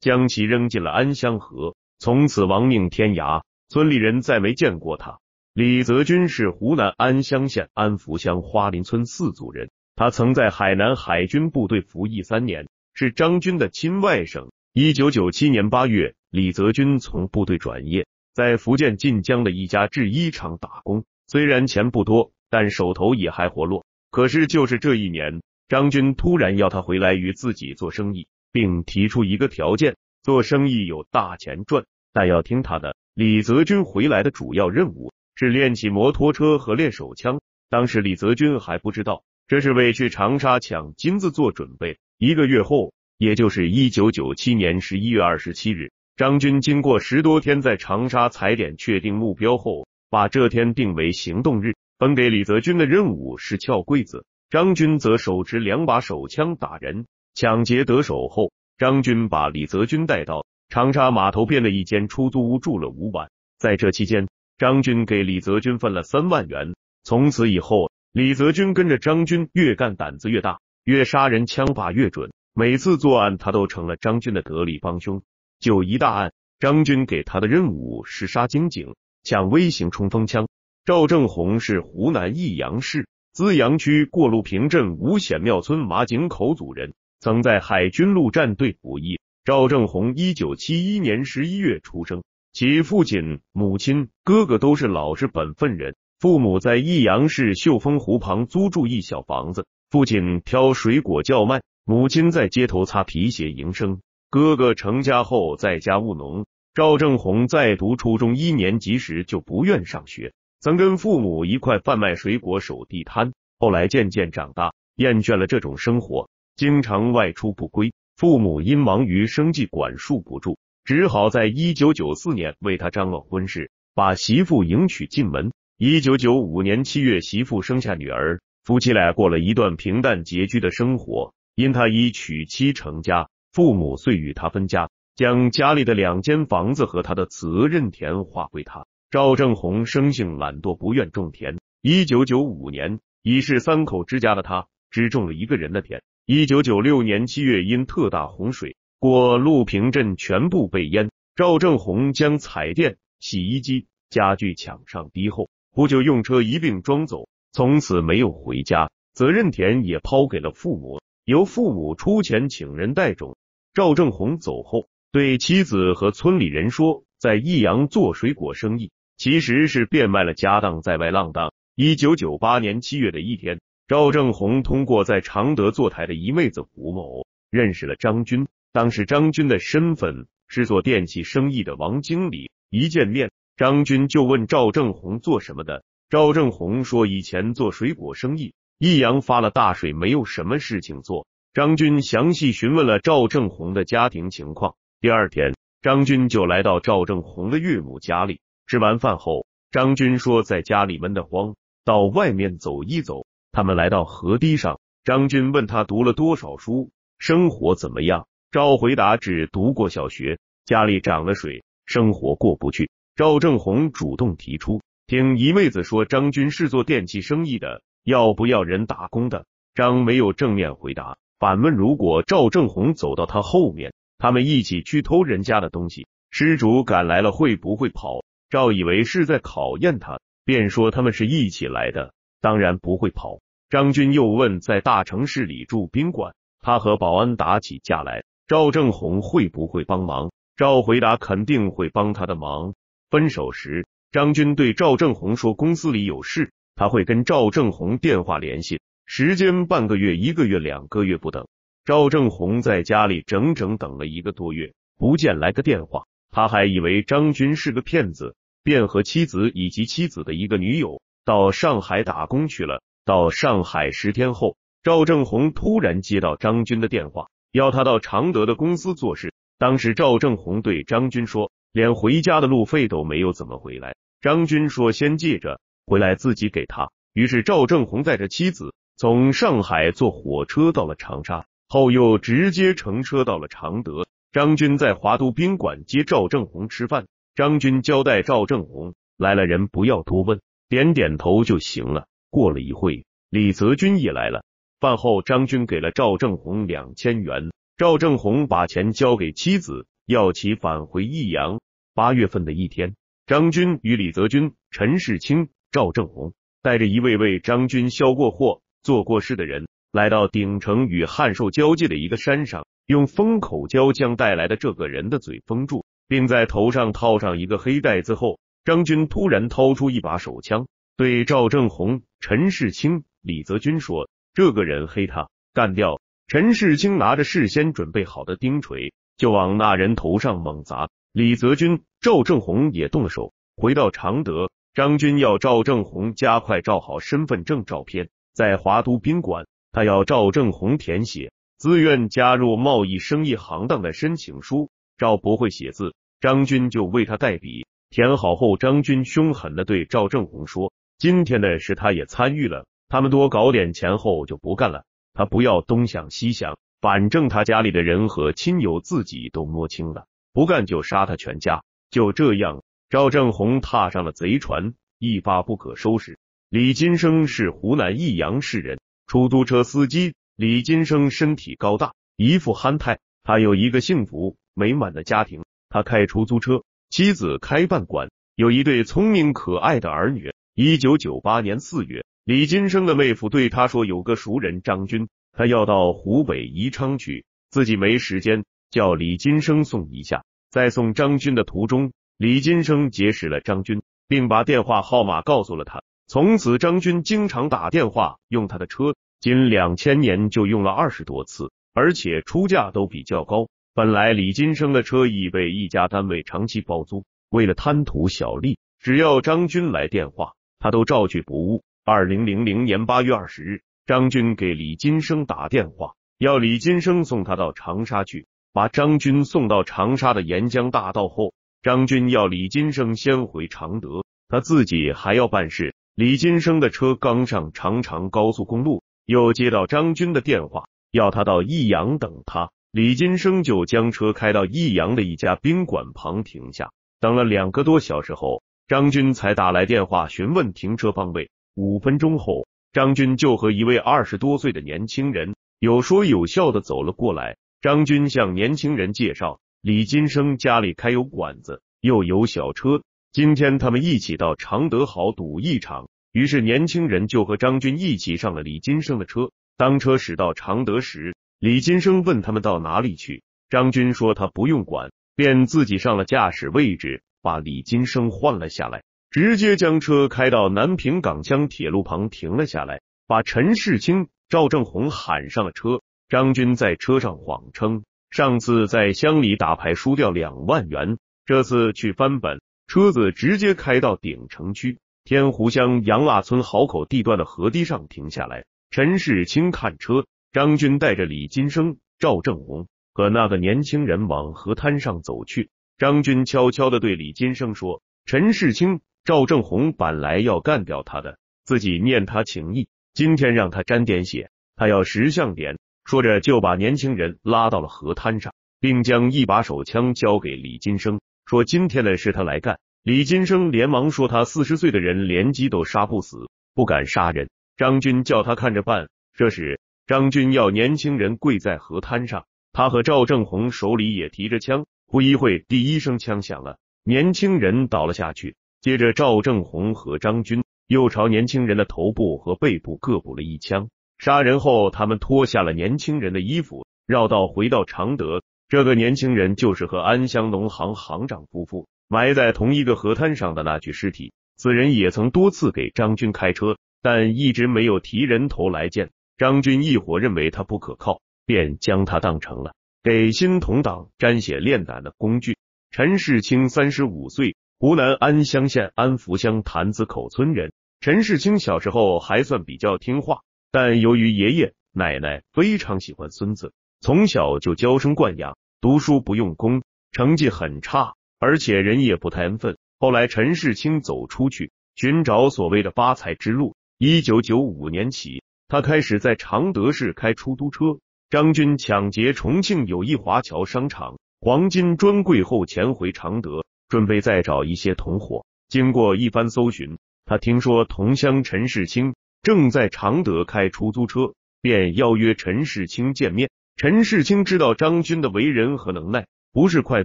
将其扔进了安乡河，从此亡命天涯。村里人再没见过他。李泽军是湖南安乡县安福乡花林村四组人，他曾在海南海军部队服役三年，是张军的亲外甥。一九九七年八月，李泽军从部队转业，在福建晋江的一家制衣厂打工。虽然钱不多，但手头也还活络。可是，就是这一年，张军突然要他回来与自己做生意，并提出一个条件：做生意有大钱赚，但要听他的。李泽军回来的主要任务是练起摩托车和练手枪。当时，李泽军还不知道这是为去长沙抢金子做准备。一个月后，也就是一九九七年十一月二十七日，张军经过十多天在长沙踩点、确定目标后，把这天定为行动日。分给李泽军的任务是撬柜子，张军则手持两把手枪打人。抢劫得手后，张军把李泽军带到长沙码头边的一间出租屋住了五晚。在这期间，张军给李泽军分了三万元。从此以后，李泽军跟着张军越干胆子越大，越杀人枪法越准。每次作案，他都成了张军的得力帮凶。就一大案，张军给他的任务是杀金警，抢微型冲锋枪。赵正红是湖南益阳市资阳区过路坪镇五显庙村马井口组人，曾在海军陆战队服役。赵正红一九七一年十一月出生，其父亲、母亲、哥哥都是老实本分人。父母在益阳市秀峰湖旁租住一小房子，父亲挑水果叫卖，母亲在街头擦皮鞋营生，哥哥成家后在家务农。赵正红在读初中一年级时就不愿上学。曾跟父母一块贩卖水果、守地摊，后来渐渐长大，厌倦了这种生活，经常外出不归。父母因忙于生计，管束不住，只好在一九九四年为他张罗婚事，把媳妇迎娶进门。一九九五年七月，媳妇生下女儿，夫妻俩过了一段平淡拮据的生活。因他已娶妻成家，父母遂与他分家，将家里的两间房子和他的责任田划归他。赵正红生性懒惰，不愿种田。一九九五年，已是三口之家的他，只种了一个人的田。一九九六年七月，因特大洪水，过路平镇全部被淹。赵正红将彩电、洗衣机、家具抢上堤后，不久用车一并装走，从此没有回家。责任田也抛给了父母，由父母出钱请人代种。赵正红走后，对妻子和村里人说：“在益阳做水果生意。”其实是变卖了家当在外浪荡。一九九八年七月的一天，赵正红通过在常德坐台的一妹子胡某认识了张军。当时张军的身份是做电器生意的王经理。一见面，张军就问赵正红做什么的。赵正红说以前做水果生意，益阳发了大水，没有什么事情做。张军详细询问了赵正红的家庭情况。第二天，张军就来到赵正红的岳母家里。吃完饭后，张军说在家里闷得慌，到外面走一走。他们来到河堤上，张军问他读了多少书，生活怎么样。赵回答只读过小学，家里涨了水，生活过不去。赵正红主动提出，听一妹子说张军是做电器生意的，要不要人打工的？张没有正面回答，反问如果赵正红走到他后面，他们一起去偷人家的东西，失主赶来了会不会跑？赵以为是在考验他，便说他们是一起来的，当然不会跑。张军又问，在大城市里住宾馆，他和保安打起架来，赵正红会不会帮忙？赵回答肯定会帮他的忙。分手时，张军对赵正红说公司里有事，他会跟赵正红电话联系，时间半个月、一个月、两个月不等。赵正红在家里整整等了一个多月，不见来个电话，他还以为张军是个骗子。便和妻子以及妻子的一个女友到上海打工去了。到上海十天后，赵正红突然接到张军的电话，要他到常德的公司做事。当时赵正红对张军说：“连回家的路费都没有，怎么回来？”张军说：“先借着，回来自己给他。”于是赵正红带着妻子从上海坐火车到了长沙，后又直接乘车到了常德。张军在华都宾馆接赵正红吃饭。张军交代赵正红来了人不要多问点点头就行了。过了一会，李泽军也来了。饭后，张军给了赵正红两千元，赵正红把钱交给妻子，要其返回益阳。八月份的一天，张军与李泽军、陈世清、赵正红带着一位为张军销过货、做过事的人，来到鼎城与汉寿交界的一个山上，用封口胶将带来的这个人的嘴封住。并在头上套上一个黑袋子后，张军突然掏出一把手枪，对赵正红、陈世清、李泽军说：“这个人黑，他干掉。”陈世清拿着事先准备好的钉锤，就往那人头上猛砸。李泽军、赵正红也动手。回到常德，张军要赵正红加快照好身份证照片，在华都宾馆，他要赵正红填写自愿加入贸易生意行当的申请书。赵不会写字。张军就为他代笔填好后，张军凶狠的对赵正红说：“今天的事他也参与了，他们多搞点钱后就不干了。他不要东想西想，反正他家里的人和亲友自己都摸清了，不干就杀他全家。”就这样，赵正红踏上了贼船，一发不可收拾。李金生是湖南益阳市人，出租车司机。李金生身体高大，一副憨态，他有一个幸福美满的家庭。他开出租车，妻子开饭馆，有一对聪明可爱的儿女。一九九八年四月，李金生的妹夫对他说：“有个熟人张军，他要到湖北宜昌去，自己没时间，叫李金生送一下。”在送张军的途中，李金生结识了张军，并把电话号码告诉了他。从此，张军经常打电话用他的车，仅两千年就用了二十多次，而且出价都比较高。本来李金生的车已被一家单位长期包租，为了贪图小利，只要张军来电话，他都照去不误。二零零零年八月二十日，张军给李金生打电话，要李金生送他到长沙去。把张军送到长沙的沿江大道后，张军要李金生先回常德，他自己还要办事。李金生的车刚上长长高速公路，又接到张军的电话，要他到益阳等他。李金生就将车开到益阳的一家宾馆旁停下，等了两个多小时后，张军才打来电话询问停车方位。五分钟后，张军就和一位二十多岁的年轻人有说有笑的走了过来。张军向年轻人介绍，李金生家里开有馆子，又有小车，今天他们一起到常德豪赌一场。于是年轻人就和张军一起上了李金生的车。当车驶到常德时，李金生问他们到哪里去，张军说他不用管，便自己上了驾驶位置，把李金生换了下来，直接将车开到南平港乡铁路旁停了下来，把陈世清、赵正红喊上了车。张军在车上谎称上次在乡里打牌输掉两万元，这次去翻本，车子直接开到鼎城区天湖乡杨腊村壕口地段的河堤上停下来。陈世清看车。张军带着李金生、赵正红和那个年轻人往河滩上走去。张军悄悄地对李金生说：“陈世清、赵正红本来要干掉他的，自己念他情义，今天让他沾点血，他要识相点。”说着，就把年轻人拉到了河滩上，并将一把手枪交给李金生，说：“今天的事他来干。”李金生连忙说：“他四十岁的人，连鸡都杀不死，不敢杀人。”张军叫他看着办。这时。张军要年轻人跪在河滩上，他和赵正红手里也提着枪。不一会，第一声枪响了，年轻人倒了下去。接着，赵正红和张军又朝年轻人的头部和背部各补了一枪。杀人后，他们脱下了年轻人的衣服，绕道回到常德。这个年轻人就是和安乡农行行长夫妇埋在同一个河滩上的那具尸体。此人也曾多次给张军开车，但一直没有提人头来见。张军一伙认为他不可靠，便将他当成了给新同党沾血炼胆的工具。陈世清三十五岁，湖南安乡县安福乡潭子口村人。陈世清小时候还算比较听话，但由于爷爷奶奶非常喜欢孙子，从小就娇生惯养，读书不用功，成绩很差，而且人也不太安分。后来，陈世清走出去寻找所谓的发财之路。一九九五年起。他开始在常德市开出租车。张军抢劫重庆友谊华侨商场黄金专柜后，潜回常德，准备再找一些同伙。经过一番搜寻，他听说同乡陈世清正在常德开出租车，便邀约陈世清见面。陈世清知道张军的为人和能耐，不是块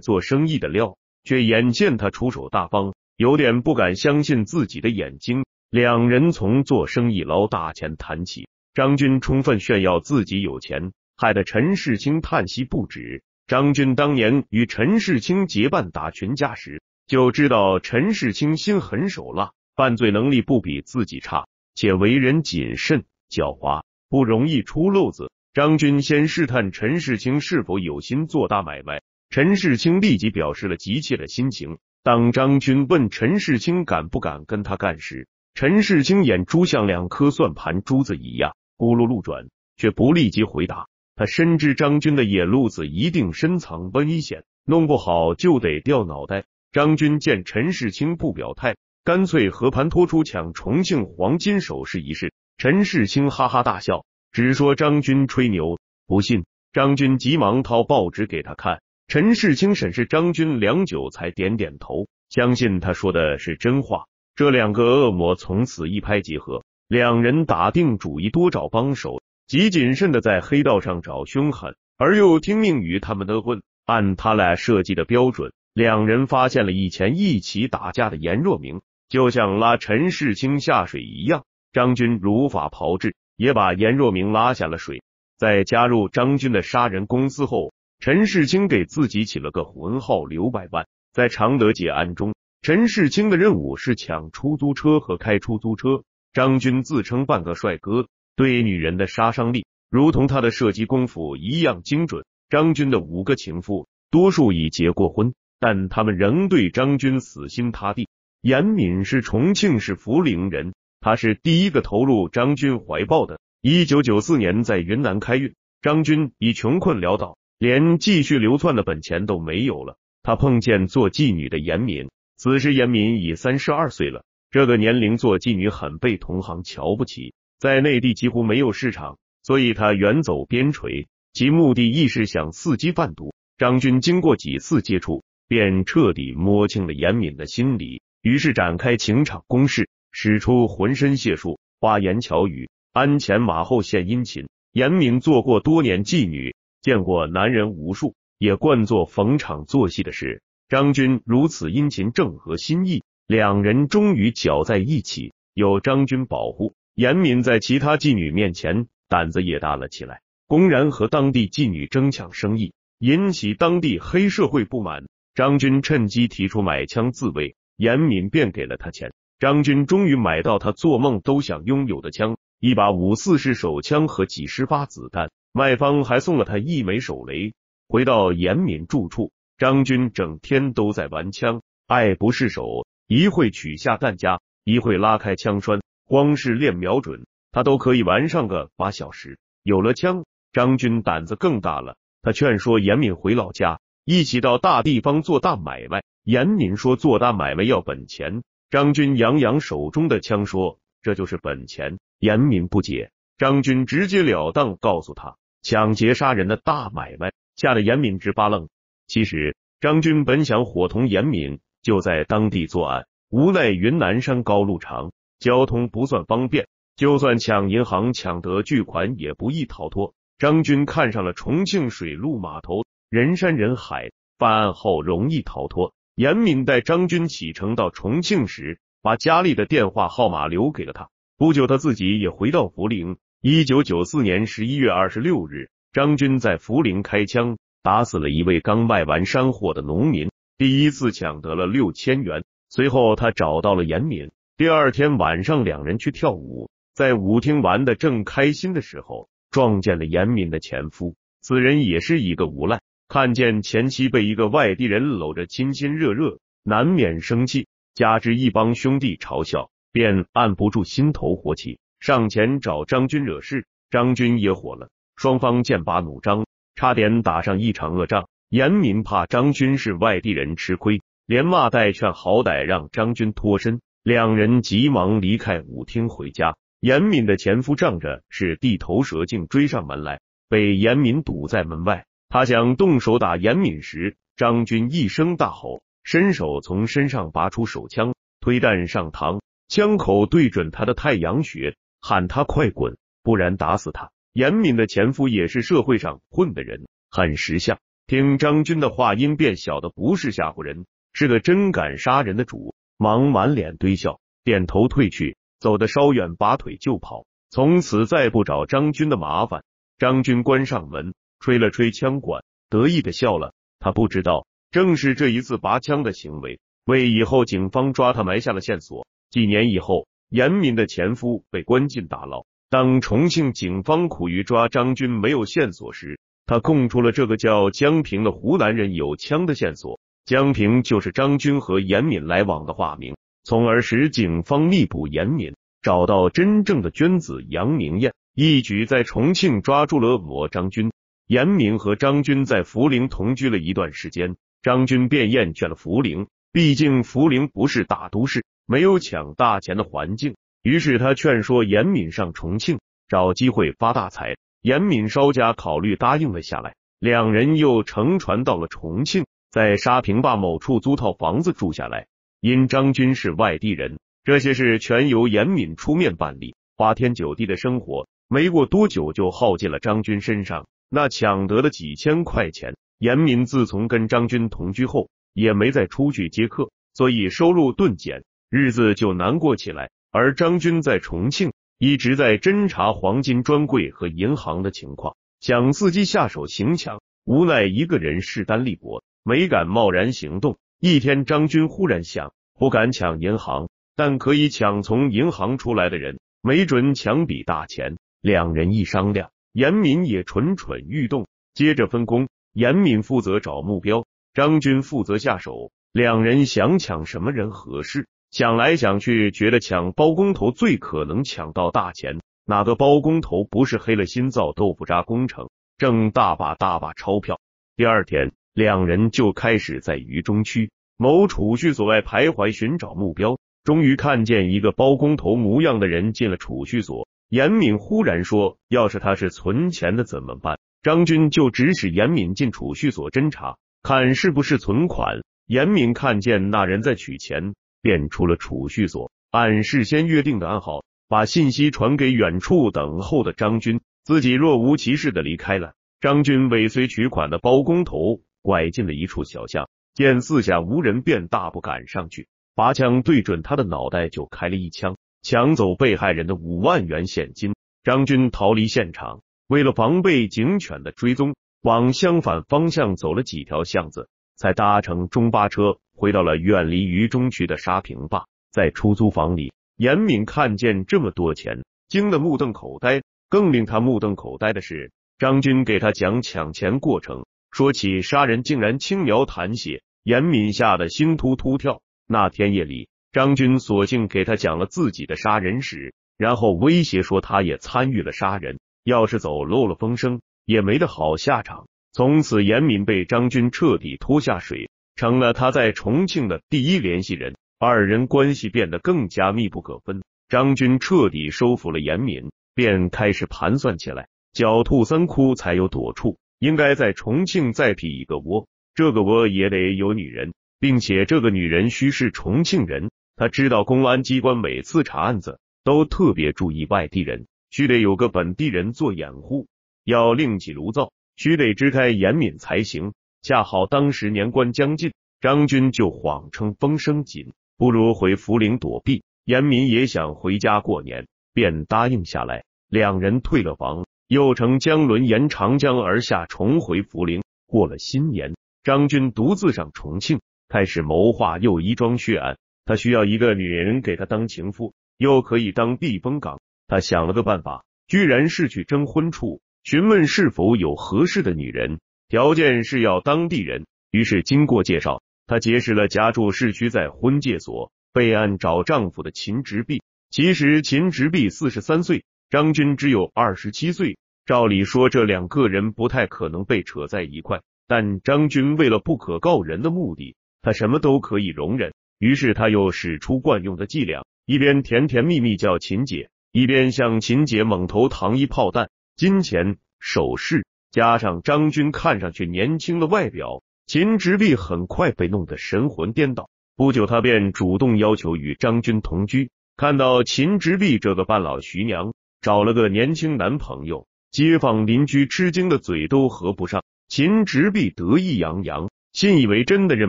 做生意的料，却眼见他出手大方，有点不敢相信自己的眼睛。两人从做生意捞大钱谈起。张军充分炫耀自己有钱，害得陈世清叹息不止。张军当年与陈世清结伴打群架时，就知道陈世清心狠手辣，犯罪能力不比自己差，且为人谨慎狡猾，不容易出漏子。张军先试探陈世清是否有心做大买卖，陈世清立即表示了急切的心情。当张军问陈世清敢不敢跟他干时，陈世清眼珠像两颗算盘珠子一样。咕噜噜转，却不立即回答。他深知张军的野路子一定深藏危险，弄不好就得掉脑袋。张军见陈世清不表态，干脆和盘托出抢重庆黄金首饰一事。陈世清哈哈大笑，只说张军吹牛，不信。张军急忙掏报纸给他看。陈世清审视张军良久，才点点头，相信他说的是真话。这两个恶魔从此一拍即合。两人打定主意多找帮手，极谨慎的在黑道上找凶狠而又听命于他们的混。按他俩设计的标准，两人发现了以前一起打架的严若明，就像拉陈世清下水一样，张军如法炮制，也把严若明拉下了水。在加入张军的杀人公司后，陈世清给自己起了个浑号刘百万。在常德结案中，陈世清的任务是抢出租车和开出租车。张军自称半个帅哥，对女人的杀伤力如同他的射击功夫一样精准。张军的五个情妇多数已结过婚，但他们仍对张军死心塌地。严敏是重庆市涪陵人，他是第一个投入张军怀抱的。一九九四年在云南开运，张军已穷困潦倒，连继续流窜的本钱都没有了。他碰见做妓女的严敏，此时严敏已三十二岁了。这个年龄做妓女很被同行瞧不起，在内地几乎没有市场，所以她远走边陲，其目的亦是想伺机贩毒。张军经过几次接触，便彻底摸清了严敏的心理，于是展开情场攻势，使出浑身解数，花言巧语，鞍前马后献殷勤。严敏做过多年妓女，见过男人无数，也惯做逢场作戏的事。张军如此殷勤，正合心意。两人终于搅在一起，有张军保护，严敏在其他妓女面前胆子也大了起来，公然和当地妓女争抢生意，引起当地黑社会不满。张军趁机提出买枪自卫，严敏便给了他钱。张军终于买到他做梦都想拥有的枪，一把五四式手枪和几十发子弹，卖方还送了他一枚手雷。回到严敏住处，张军整天都在玩枪，爱不释手。一会取下弹夹，一会拉开枪栓，光是练瞄准，他都可以玩上个把小时。有了枪，张军胆子更大了。他劝说严敏回老家，一起到大地方做大买卖。严敏说做大买卖要本钱。张军扬扬手中的枪说：“这就是本钱。”严敏不解，张军直截了当告诉他：“抢劫杀人的大买卖。”吓得严敏直发愣。其实张军本想伙同严敏。就在当地作案，无奈云南山高路长，交通不算方便，就算抢银行抢得巨款，也不易逃脱。张军看上了重庆水陆码头，人山人海，犯案后容易逃脱。严敏带张军启程到重庆时，把家里的电话号码留给了他。不久，他自己也回到涪陵。一九九四年十一月二十六日，张军在涪陵开枪打死了一位刚卖完山货的农民。第一次抢得了六千元，随后他找到了严敏。第二天晚上，两人去跳舞，在舞厅玩的正开心的时候，撞见了严敏的前夫。此人也是一个无赖，看见前妻被一个外地人搂着亲亲热热，难免生气，加之一帮兄弟嘲笑，便按不住心头火气，上前找张军惹事。张军也火了，双方剑拔弩张，差点打上一场恶仗。严敏怕张军是外地人吃亏，连骂带劝，好歹让张军脱身。两人急忙离开舞厅回家。严敏的前夫仗着是地头蛇，竟追上门来，被严敏堵在门外。他想动手打严敏时，张军一声大吼，伸手从身上拔出手枪，推弹上膛，枪口对准他的太阳穴，喊他快滚，不然打死他。严敏的前夫也是社会上混的人，很识相。听张军的话音变小的不是吓唬人，是个真敢杀人的主，忙满脸堆笑，点头退去，走得稍远，拔腿就跑，从此再不找张军的麻烦。张军关上门，吹了吹枪管，得意的笑了。他不知道，正是这一次拔枪的行为，为以后警方抓他埋下了线索。几年以后，严敏的前夫被关进大牢。当重庆警方苦于抓张军没有线索时，他供出了这个叫江平的湖南人有枪的线索，江平就是张军和严敏来往的化名，从而使警方密捕严敏，找到真正的娟子杨明艳，一举在重庆抓住了恶魔张军。严敏和张军在涪陵同居了一段时间，张军便厌倦了涪陵，毕竟涪陵不是大都市，没有抢大钱的环境，于是他劝说严敏上重庆找机会发大财。严敏稍加考虑，答应了下来。两人又乘船到了重庆，在沙坪坝某处租套房子住下来。因张军是外地人，这些事全由严敏出面办理。花天酒地的生活，没过多久就耗尽了张军身上那抢得的几千块钱。严敏自从跟张军同居后，也没再出去接客，所以收入顿减，日子就难过起来。而张军在重庆。一直在侦查黄金专柜和银行的情况，想伺机下手行抢，无奈一个人势单力薄，没敢贸然行动。一天，张军忽然想，不敢抢银行，但可以抢从银行出来的人，没准抢笔大钱。两人一商量，严敏也蠢蠢欲动。接着分工，严敏负责找目标，张军负责下手。两人想抢什么人合适？想来想去，觉得抢包工头最可能抢到大钱。哪个包工头不是黑了心造豆腐渣工程，挣大把大把钞票？第二天，两人就开始在渝中区某储蓄所外徘徊寻找目标。终于看见一个包工头模样的人进了储蓄所。严敏忽然说：“要是他是存钱的怎么办？”张军就指使严敏进储蓄所侦查，看是不是存款。严敏看见那人在取钱。变出了储蓄所，按事先约定的暗号，把信息传给远处等候的张军，自己若无其事的离开了。张军尾随取款的包工头，拐进了一处小巷，见四下无人，便大步赶上去，拔枪对准他的脑袋就开了一枪，抢走被害人的五万元现金。张军逃离现场，为了防备警犬的追踪，往相反方向走了几条巷子，才搭乘中巴车。回到了远离渝中区的沙坪坝，在出租房里，严敏看见这么多钱，惊得目瞪口呆。更令他目瞪口呆的是，张军给他讲抢钱过程，说起杀人竟然轻描淡写。严敏吓得心突突跳。那天夜里，张军索性给他讲了自己的杀人史，然后威胁说他也参与了杀人，要是走漏了风声，也没得好下场。从此，严敏被张军彻底拖下水。成了他在重庆的第一联系人，二人关系变得更加密不可分。张军彻底收服了严敏，便开始盘算起来。狡兔三窟才有躲处，应该在重庆再辟一个窝。这个窝也得有女人，并且这个女人须是重庆人。他知道公安机关每次查案子都特别注意外地人，须得有个本地人做掩护，要另起炉灶，须得支开严敏才行。恰好当时年关将近，张军就谎称风声紧，不如回涪陵躲避。严民也想回家过年，便答应下来。两人退了房，又乘江轮沿长江而下，重回涪陵，过了新年。张军独自上重庆，开始谋划又一桩血案。他需要一个女人给他当情妇，又可以当避风港。他想了个办法，居然是去征婚处询问是否有合适的女人。条件是要当地人。于是经过介绍，他结识了家住市区在婚介所备案找丈夫的秦直碧。其实秦直碧四十三岁，张军只有二十七岁。照理说这两个人不太可能被扯在一块，但张军为了不可告人的目的，他什么都可以容忍。于是他又使出惯用的伎俩，一边甜甜蜜蜜叫秦姐，一边向秦姐猛投糖衣炮弹，金钱、首饰。加上张军看上去年轻的外表，秦直壁很快被弄得神魂颠倒。不久，他便主动要求与张军同居。看到秦直壁这个半老徐娘找了个年轻男朋友，街坊邻居吃惊的嘴都合不上。秦直壁得意洋洋，信以为真的认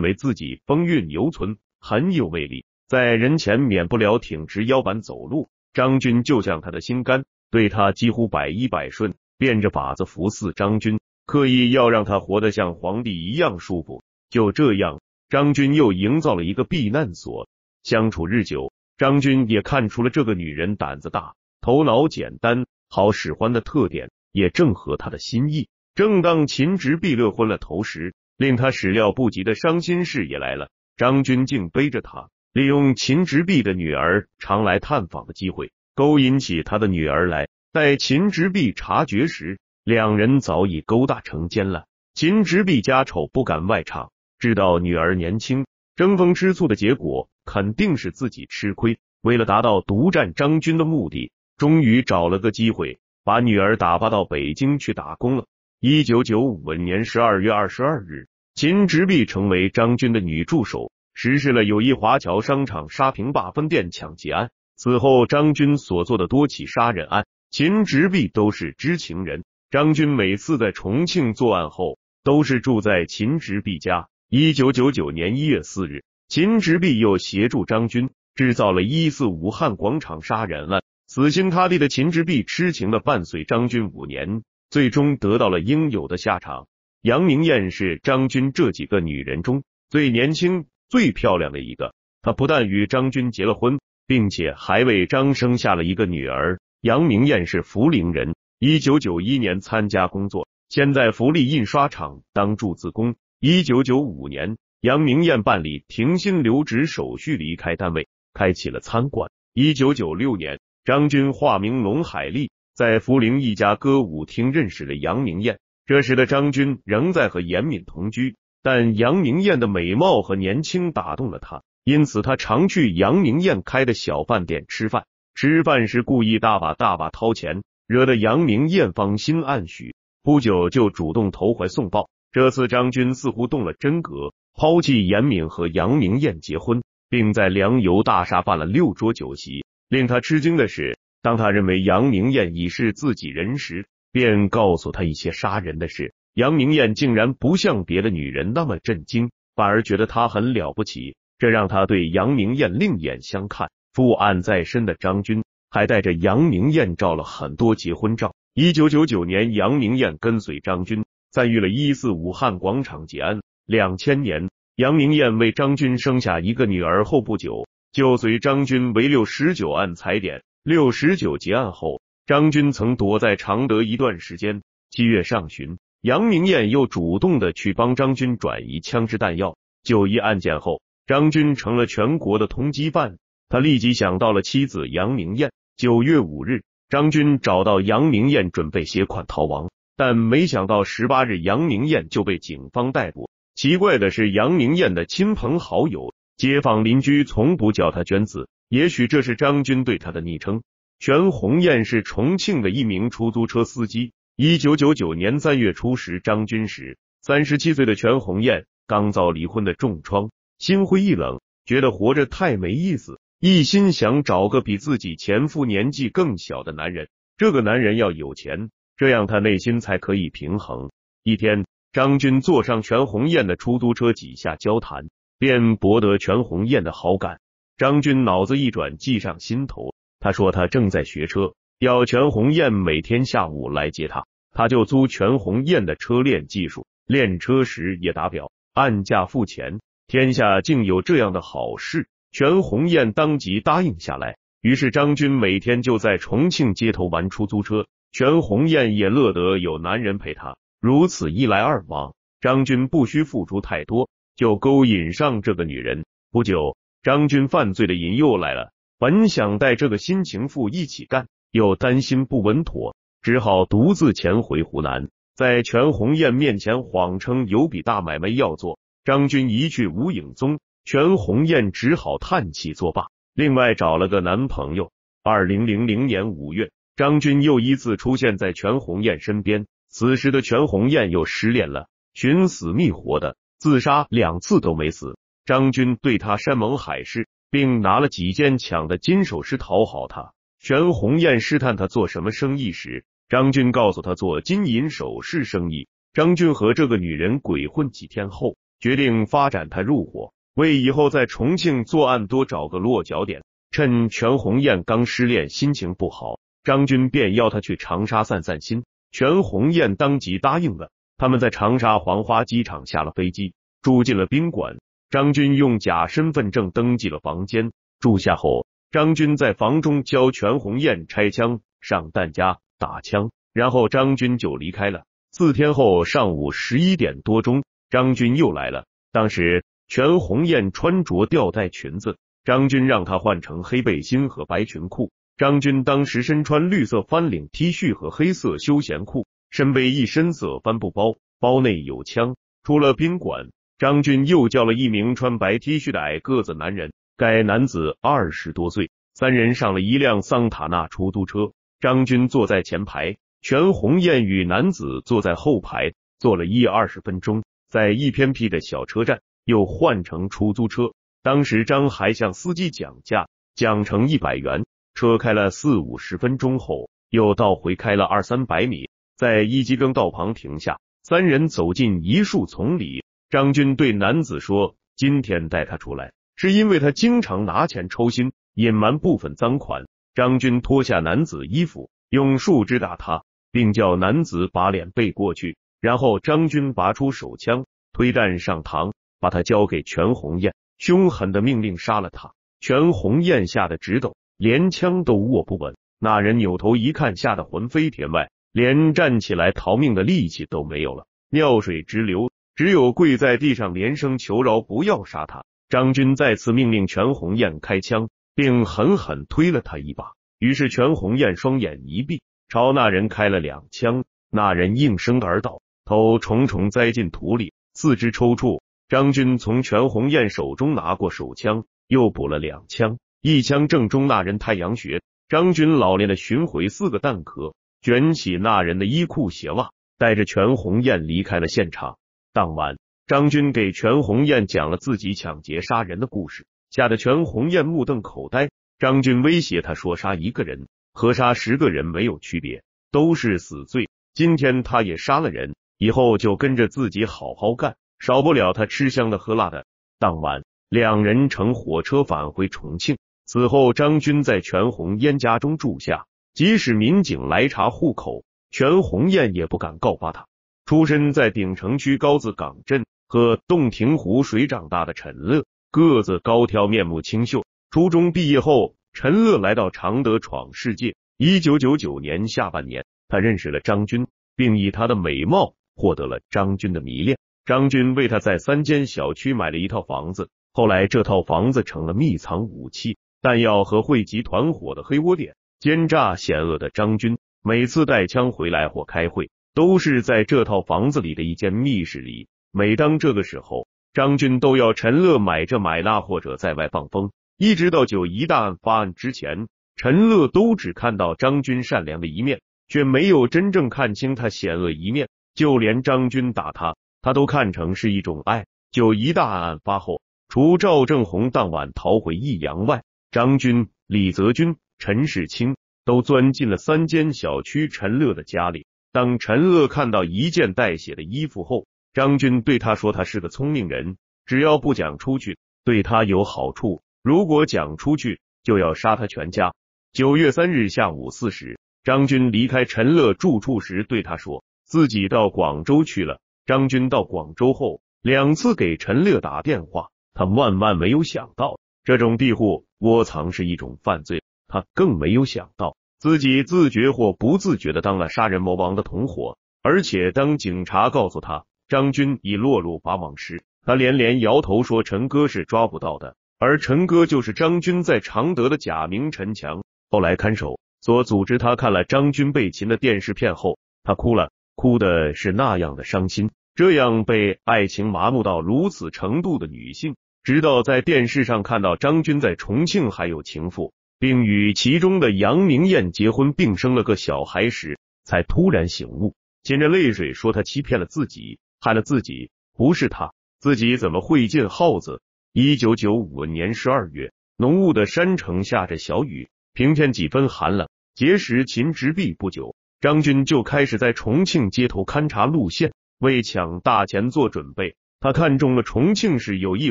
为自己风韵犹存，很有魅力，在人前免不了挺直腰板走路。张军就像他的心肝，对他几乎百依百顺。变着法子服侍张军，刻意要让他活得像皇帝一样舒服。就这样，张军又营造了一个避难所。相处日久，张军也看出了这个女人胆子大、头脑简单、好使唤的特点，也正合他的心意。正当秦直弼乐昏了头时，令他始料不及的伤心事也来了。张军竟背着她，利用秦直弼的女儿常来探访的机会，勾引起他的女儿来。待秦直壁察觉时，两人早已勾搭成奸了。秦直壁家丑不敢外唱，知道女儿年轻，争风吃醋的结果肯定是自己吃亏。为了达到独占张军的目的，终于找了个机会，把女儿打发到北京去打工了。一九九五年十二月二十二日，秦直壁成为张军的女助手，实施了友谊华侨商场沙坪坝分店抢劫案。此后，张军所做的多起杀人案。秦直壁都是知情人，张军每次在重庆作案后，都是住在秦直壁家。一九九九年一月四日，秦直壁又协助张军制造了一次武汉广场杀人案。死心塌地的秦直壁，痴情的伴随张军五年，最终得到了应有的下场。杨明艳是张军这几个女人中最年轻、最漂亮的一个，她不但与张军结了婚，并且还为张生下了一个女儿。杨明艳是涪陵人，一九九一年参加工作，先在涪利印刷厂当铸字工。一九九五年，杨明艳办理停薪留职手续离开单位，开启了餐馆。一九九六年，张军化名龙海丽，在涪陵一家歌舞厅认识了杨明艳。这时的张军仍在和严敏同居，但杨明艳的美貌和年轻打动了他，因此他常去杨明艳开的小饭店吃饭。吃饭时故意大把大把掏钱，惹得杨明艳芳心暗许。不久就主动投怀送抱。这次张军似乎动了真格，抛弃严敏和杨明艳结婚，并在粮油大厦办了六桌酒席。令他吃惊的是，当他认为杨明艳已是自己人时，便告诉他一些杀人的事。杨明艳竟然不像别的女人那么震惊，反而觉得他很了不起，这让他对杨明艳另眼相看。布案在身的张军还带着杨明艳照了很多结婚照。一九九九年，杨明艳跟随张军在与了一次武汉广场结案。两千年，杨明艳为张军生下一个女儿后不久，就随张军为六十九案踩点。六十九结案后，张军曾躲在常德一段时间。七月上旬，杨明艳又主动的去帮张军转移枪支弹药。九一案件后，张军成了全国的通缉犯。他立即想到了妻子杨明艳。九月五日，张军找到杨明艳，准备携款逃亡，但没想到十八日，杨明艳就被警方逮捕。奇怪的是，杨明艳的亲朋好友、街坊邻居从不叫他娟子，也许这是张军对他的昵称。全红艳是重庆的一名出租车司机。一九九九年三月初十，张军时三十七岁的全红艳刚遭离婚的重创，心灰意冷，觉得活着太没意思。一心想找个比自己前夫年纪更小的男人，这个男人要有钱，这样他内心才可以平衡。一天，张军坐上全红艳的出租车，几下交谈便博得全红艳的好感。张军脑子一转，计上心头。他说他正在学车，要全红艳每天下午来接他，他就租全红艳的车练技术。练车时也打表，按价付钱。天下竟有这样的好事！全红雁当即答应下来，于是张军每天就在重庆街头玩出租车，全红雁也乐得有男人陪她。如此一来二往，张军不需付出太多，就勾引上这个女人。不久，张军犯罪的瘾又来了，本想带这个新情妇一起干，又担心不稳妥，只好独自潜回湖南，在全红雁面前谎称有笔大买卖要做。张军一去无影踪。全红艳只好叹气作罢，另外找了个男朋友。二零零零年五月，张军又一次出现在全红艳身边。此时的全红艳又失恋了，寻死觅活的自杀两次都没死。张军对她山盟海誓，并拿了几件抢的金首饰讨好她。全红艳试探他做什么生意时，张军告诉她做金银首饰生意。张军和这个女人鬼混几天后，决定发展她入伙。为以后在重庆作案多找个落脚点，趁全红艳刚失恋，心情不好，张军便邀他去长沙散散心。全红艳当即答应了。他们在长沙黄花机场下了飞机，住进了宾馆。张军用假身份证登记了房间，住下后，张军在房中教全红艳拆枪、上弹夹、打枪，然后张军就离开了。四天后上午十一点多钟，张军又来了，当时。全红艳穿着吊带裙子，张军让她换成黑背心和白裙裤。张军当时身穿绿色翻领 T 恤和黑色休闲裤，身背一深色帆布包，包内有枪。出了宾馆，张军又叫了一名穿白 T 恤的矮个子男人，该男子二十多岁，三人上了一辆桑塔纳出租车。张军坐在前排，全红艳与男子坐在后排，坐了一二十分钟，在一偏僻的小车站。又换成出租车，当时张还向司机讲价，讲成一百元。车开了四五十分钟后，又倒回开了二三百米，在一级更道旁停下。三人走进一树丛里，张军对男子说：“今天带他出来，是因为他经常拿钱抽薪，隐瞒部分赃款。”张军脱下男子衣服，用树枝打他，并叫男子把脸背过去。然后张军拔出手枪，推弹上膛。把他交给全红雁，凶狠的命令杀了他。全红雁吓得直抖，连枪都握不稳。那人扭头一看，吓得魂飞天外，连站起来逃命的力气都没有了，尿水直流，只有跪在地上连声求饶，不要杀他。张军再次命令全红雁开枪，并狠狠推了他一把。于是全红雁双眼一闭，朝那人开了两枪，那人应声而倒，头重重栽进土里，四肢抽搐。张军从全红雁手中拿过手枪，又补了两枪，一枪正中那人太阳穴。张军老练的寻回四个弹壳，卷起那人的衣裤鞋袜，带着全红雁离开了现场。当晚，张军给全红雁讲了自己抢劫杀人的故事，吓得全红雁目瞪口呆。张军威胁他说：“杀一个人和杀十个人没有区别，都是死罪。今天他也杀了人，以后就跟着自己好好干。”少不了他吃香的喝辣的。当晚，两人乘火车返回重庆。此后，张军在全红燕家中住下，即使民警来查户口，全红燕也不敢告发他。出身在鼎城区高子港镇和洞庭湖水长大的陈乐，个子高挑，面目清秀。初中毕业后，陈乐来到常德闯世界。一九九九年下半年，他认识了张军，并以他的美貌获得了张军的迷恋。张军为他在三间小区买了一套房子，后来这套房子成了密藏武器、弹药和汇集团伙的黑窝点。奸诈险恶的张军，每次带枪回来或开会，都是在这套房子里的一间密室里。每当这个时候，张军都要陈乐买这买那，或者在外放风。一直到九一大案发案之前，陈乐都只看到张军善良的一面，却没有真正看清他险恶一面。就连张军打他。他都看成是一种爱，就一大案发后，除赵正红当晚逃回益阳外，张军、李泽军、陈世清都钻进了三间小区陈乐的家里。当陈乐看到一件带血的衣服后，张军对他说：“他是个聪明人，只要不讲出去，对他有好处；如果讲出去，就要杀他全家。”九月三日下午四时，张军离开陈乐住处时，对他说：“自己到广州去了。”张军到广州后，两次给陈乐打电话。他万万没有想到，这种庇护窝藏是一种犯罪。他更没有想到，自己自觉或不自觉的当了杀人魔王的同伙。而且，当警察告诉他张军已落入法网时，他连连摇头说：“陈哥是抓不到的。”而陈哥就是张军在常德的假名陈强。后来看守所组织他看了张军被擒的电视片后，他哭了，哭的是那样的伤心。这样被爱情麻木到如此程度的女性，直到在电视上看到张军在重庆还有情妇，并与其中的杨明艳结婚并生了个小孩时，才突然醒悟，噙着泪水说：“他欺骗了自己，害了自己。不是他，自己怎么会进耗子？”一九九五年十二月，浓雾的山城下着小雨，平添几分寒冷。结识秦直壁不久，张军就开始在重庆街头勘察路线。为抢大钱做准备，他看中了重庆市友谊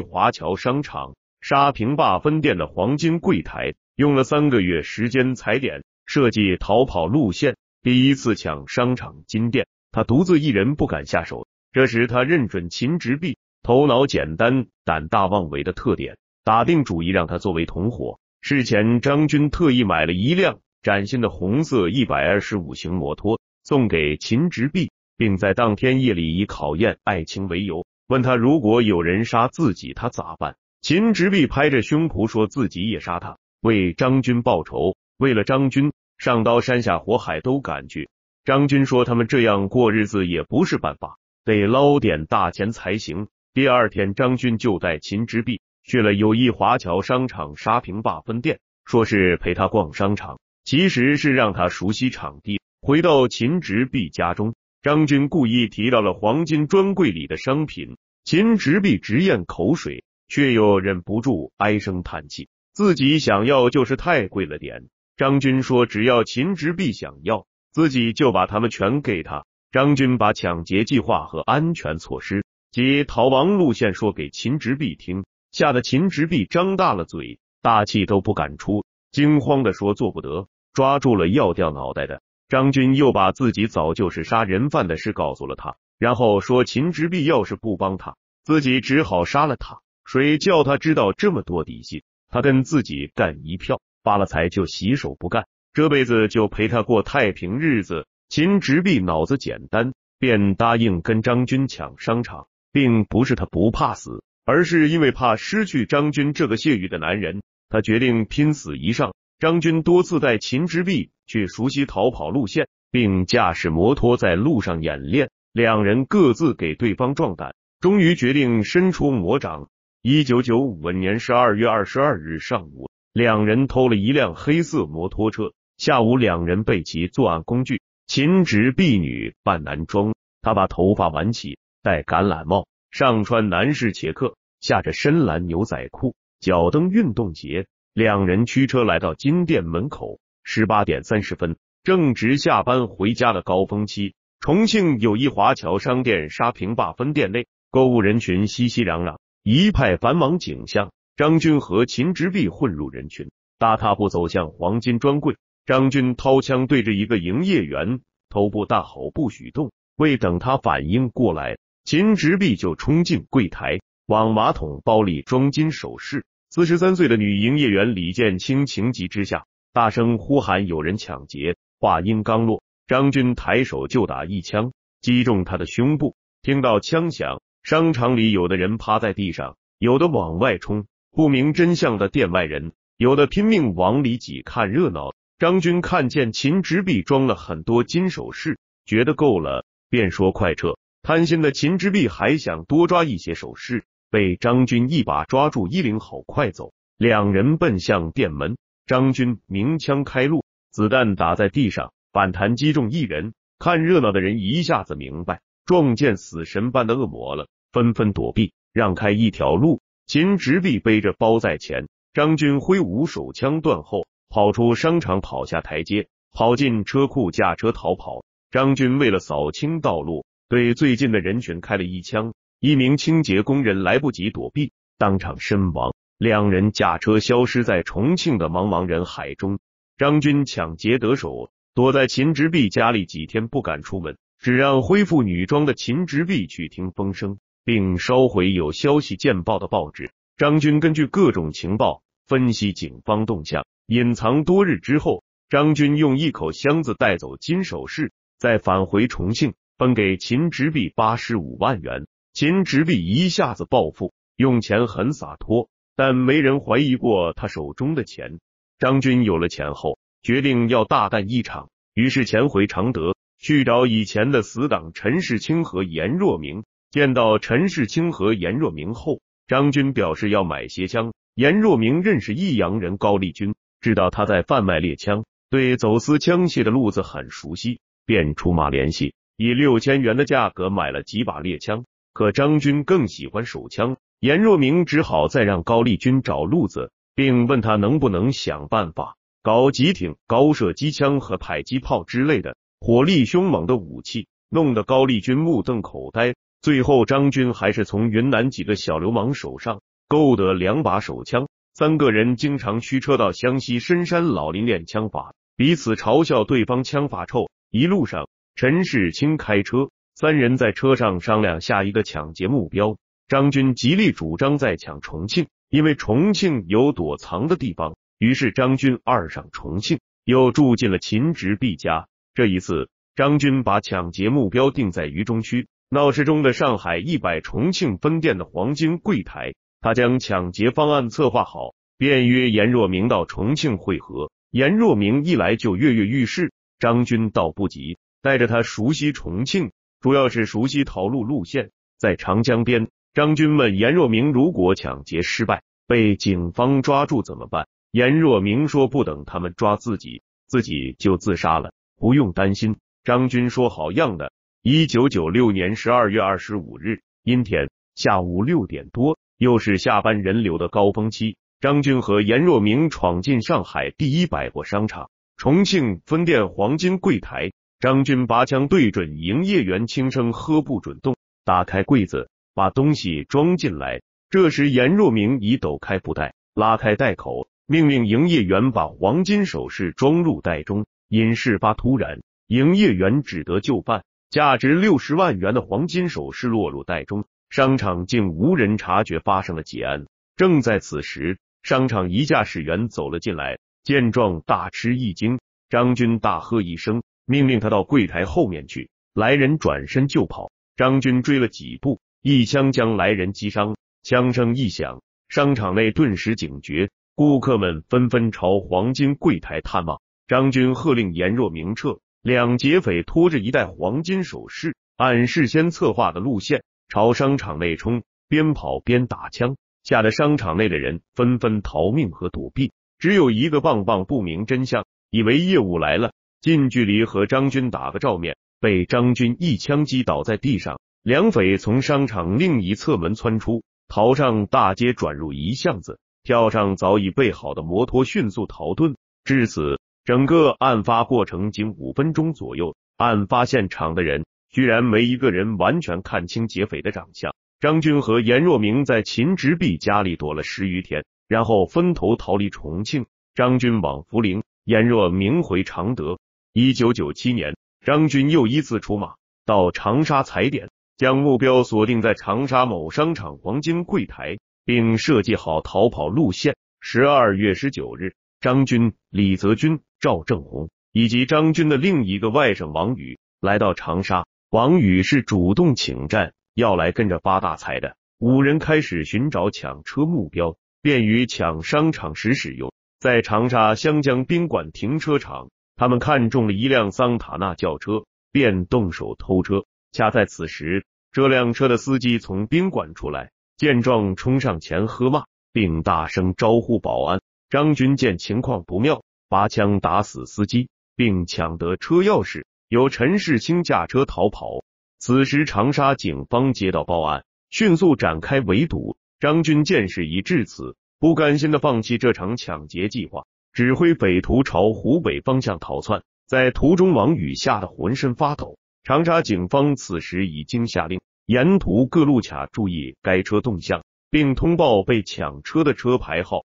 华侨商场沙坪坝分店的黄金柜台，用了三个月时间踩点、设计逃跑路线。第一次抢商场金店，他独自一人不敢下手。这时，他认准秦直弼头脑简单、胆大妄为的特点，打定主意让他作为同伙。事前，张军特意买了一辆崭新的红色一百二十五型摩托送给秦直弼。并在当天夜里以考验爱情为由，问他如果有人杀自己，他咋办？秦直壁拍着胸脯说自己也杀他，为张军报仇。为了张军，上刀山下火海都敢去。张军说他们这样过日子也不是办法，得捞点大钱才行。第二天，张军就带秦直壁去了友谊华侨商场沙坪坝分店，说是陪他逛商场，其实是让他熟悉场地。回到秦直壁家中。张军故意提到了黄金专柜里的商品，秦直壁直咽口水，却又忍不住唉声叹气，自己想要就是太贵了点。张军说：“只要秦直壁想要，自己就把他们全给他。”张军把抢劫计划和安全措施及逃亡路线说给秦直壁听，吓得秦直壁张大了嘴，大气都不敢出，惊慌地说：“做不得，抓住了要掉脑袋的。”张军又把自己早就是杀人犯的事告诉了他，然后说：“秦直壁要是不帮他，自己只好杀了他。谁叫他知道这么多底细？他跟自己干一票，发了财就洗手不干，这辈子就陪他过太平日子。”秦直壁脑子简单，便答应跟张军抢商场，并不是他不怕死，而是因为怕失去张军这个谢玉的男人，他决定拼死一上。张军多次带秦之璧去熟悉逃跑路线，并驾驶摩托在路上演练。两人各自给对方壮胆，终于决定伸出魔掌。一九九五年十二月二十二日上午，两人偷了一辆黑色摩托车。下午，两人备齐作案工具。秦直婢女扮男装，他把头发挽起，戴橄榄帽，上穿男士茄克，下着深蓝牛仔裤，脚蹬运动鞋。两人驱车来到金店门口，十八点三十分，正值下班回家的高峰期。重庆友谊华侨商店沙坪坝分店内，购物人群熙熙攘攘，一派繁忙景象。张军和秦直壁混入人群，大踏步走向黄金专柜。张军掏枪对着一个营业员头部大吼：“不许动！”未等他反应过来，秦直壁就冲进柜台，往马桶包里装金首饰。四十三岁的女营业员李建清情急之下大声呼喊：“有人抢劫！”话音刚落，张军抬手就打一枪，击中他的胸部。听到枪响，商场里有的人趴在地上，有的往外冲。不明真相的店外人，有的拼命往里挤看热闹。张军看见秦直璧装了很多金首饰，觉得够了，便说：“快撤！”贪心的秦之璧还想多抓一些首饰。被张军一把抓住衣领，好快走！两人奔向店门，张军鸣枪开路，子弹打在地上反弹，击中一人。看热闹的人一下子明白，撞见死神般的恶魔了，纷纷躲避，让开一条路。秦直臂背着包在前，张军挥舞手枪断后，跑出商场，跑下台阶，跑进车库，驾车逃跑。张军为了扫清道路，对最近的人群开了一枪。一名清洁工人来不及躲避，当场身亡。两人驾车消失在重庆的茫茫人海中。张军抢劫得手，躲在秦直弼家里几天不敢出门，只让恢复女装的秦直弼去听风声，并烧毁有消息见报的报纸。张军根据各种情报分析警方动向，隐藏多日之后，张军用一口箱子带走金首饰，再返回重庆，分给秦直弼八十五万元。秦直壁一下子暴富，用钱很洒脱，但没人怀疑过他手中的钱。张军有了钱后，决定要大干一场，于是潜回常德去找以前的死党陈世清和严若明。见到陈世清和严若明后，张军表示要买些枪。严若明认识益阳人高丽军，知道他在贩卖猎枪，对走私枪械的路子很熟悉，便出马联系，以六千元的价格买了几把猎枪。可张军更喜欢手枪，严若明只好再让高丽军找路子，并问他能不能想办法搞几艇、高射机枪和迫击炮之类的火力凶猛的武器。弄得高丽军目瞪口呆。最后，张军还是从云南几个小流氓手上购得两把手枪。三个人经常驱车到湘西深山老林练枪法，彼此嘲笑对方枪法臭。一路上，陈世清开车。三人在车上商量下一个抢劫目标。张军极力主张再抢重庆，因为重庆有躲藏的地方。于是张军二上重庆，又住进了秦直弼家。这一次，张军把抢劫目标定在渝中区闹市中的上海一百重庆分店的黄金柜台。他将抢劫方案策划好，便约严若明到重庆会合。严若明一来就跃跃欲试，张军倒不急，带着他熟悉重庆。主要是熟悉逃路路线，在长江边。张军问严若明：“如果抢劫失败，被警方抓住怎么办？”严若明说：“不等他们抓自己，自己就自杀了，不用担心。”张军说：“好样的！”一九九六年十二月二十五日，阴天，下午六点多，又是下班人流的高峰期，张军和严若明闯进上海第一百货商场重庆分店黄金柜台。张军拔枪对准营业员，轻声：“喝不准动。”打开柜子，把东西装进来。这时严若明已抖开布袋，拉开袋口，命令营业员把黄金首饰装入袋中。因事发突然，营业员只得就办，价值六十万元的黄金首饰落入袋中，商场竟无人察觉发生了劫案。正在此时，商场一驾驶员走了进来，见状大吃一惊。张军大喝一声。命令他到柜台后面去。来人转身就跑，张军追了几步，一枪将来人击伤。枪声一响，商场内顿时警觉，顾客们纷纷朝黄金柜台探望。张军喝令颜若明撤。两劫匪拖着一袋黄金首饰，按事先策划的路线朝商场内冲，边跑边打枪，吓得商场内的人纷纷逃命和躲避。只有一个棒棒不明真相，以为业务来了。近距离和张军打个照面，被张军一枪击倒在地上。两匪从商场另一侧门窜出，逃上大街，转入一巷子，跳上早已备好的摩托，迅速逃遁。至此，整个案发过程仅五分钟左右。案发现场的人居然没一个人完全看清劫匪的长相。张军和颜若明在秦直弼家里躲了十余天，然后分头逃离重庆。张军往涪陵，颜若明回常德。一九九七年，张军又一次出马到长沙踩点，将目标锁定在长沙某商场黄金柜台，并设计好逃跑路线。十二月十九日，张军、李泽军、赵正红以及张军的另一个外甥王宇来到长沙。王宇是主动请战，要来跟着发大财的。五人开始寻找抢车目标，便于抢商场时使用。在长沙湘江宾馆停车场。他们看中了一辆桑塔纳轿车，便动手偷车。恰在此时，这辆车的司机从宾馆出来，见状冲上前喝骂，并大声招呼保安。张军见情况不妙，拔枪打死司机，并抢得车钥匙，由陈世清驾车逃跑。此时，长沙警方接到报案，迅速展开围堵。张军见事已至此，不甘心的放弃这场抢劫计划。指挥匪徒朝湖北方向逃窜，在途中，王宇吓得浑身发抖。长沙警方此时已经下令，沿途各路卡注意该车动向，并通报被抢车的车牌号。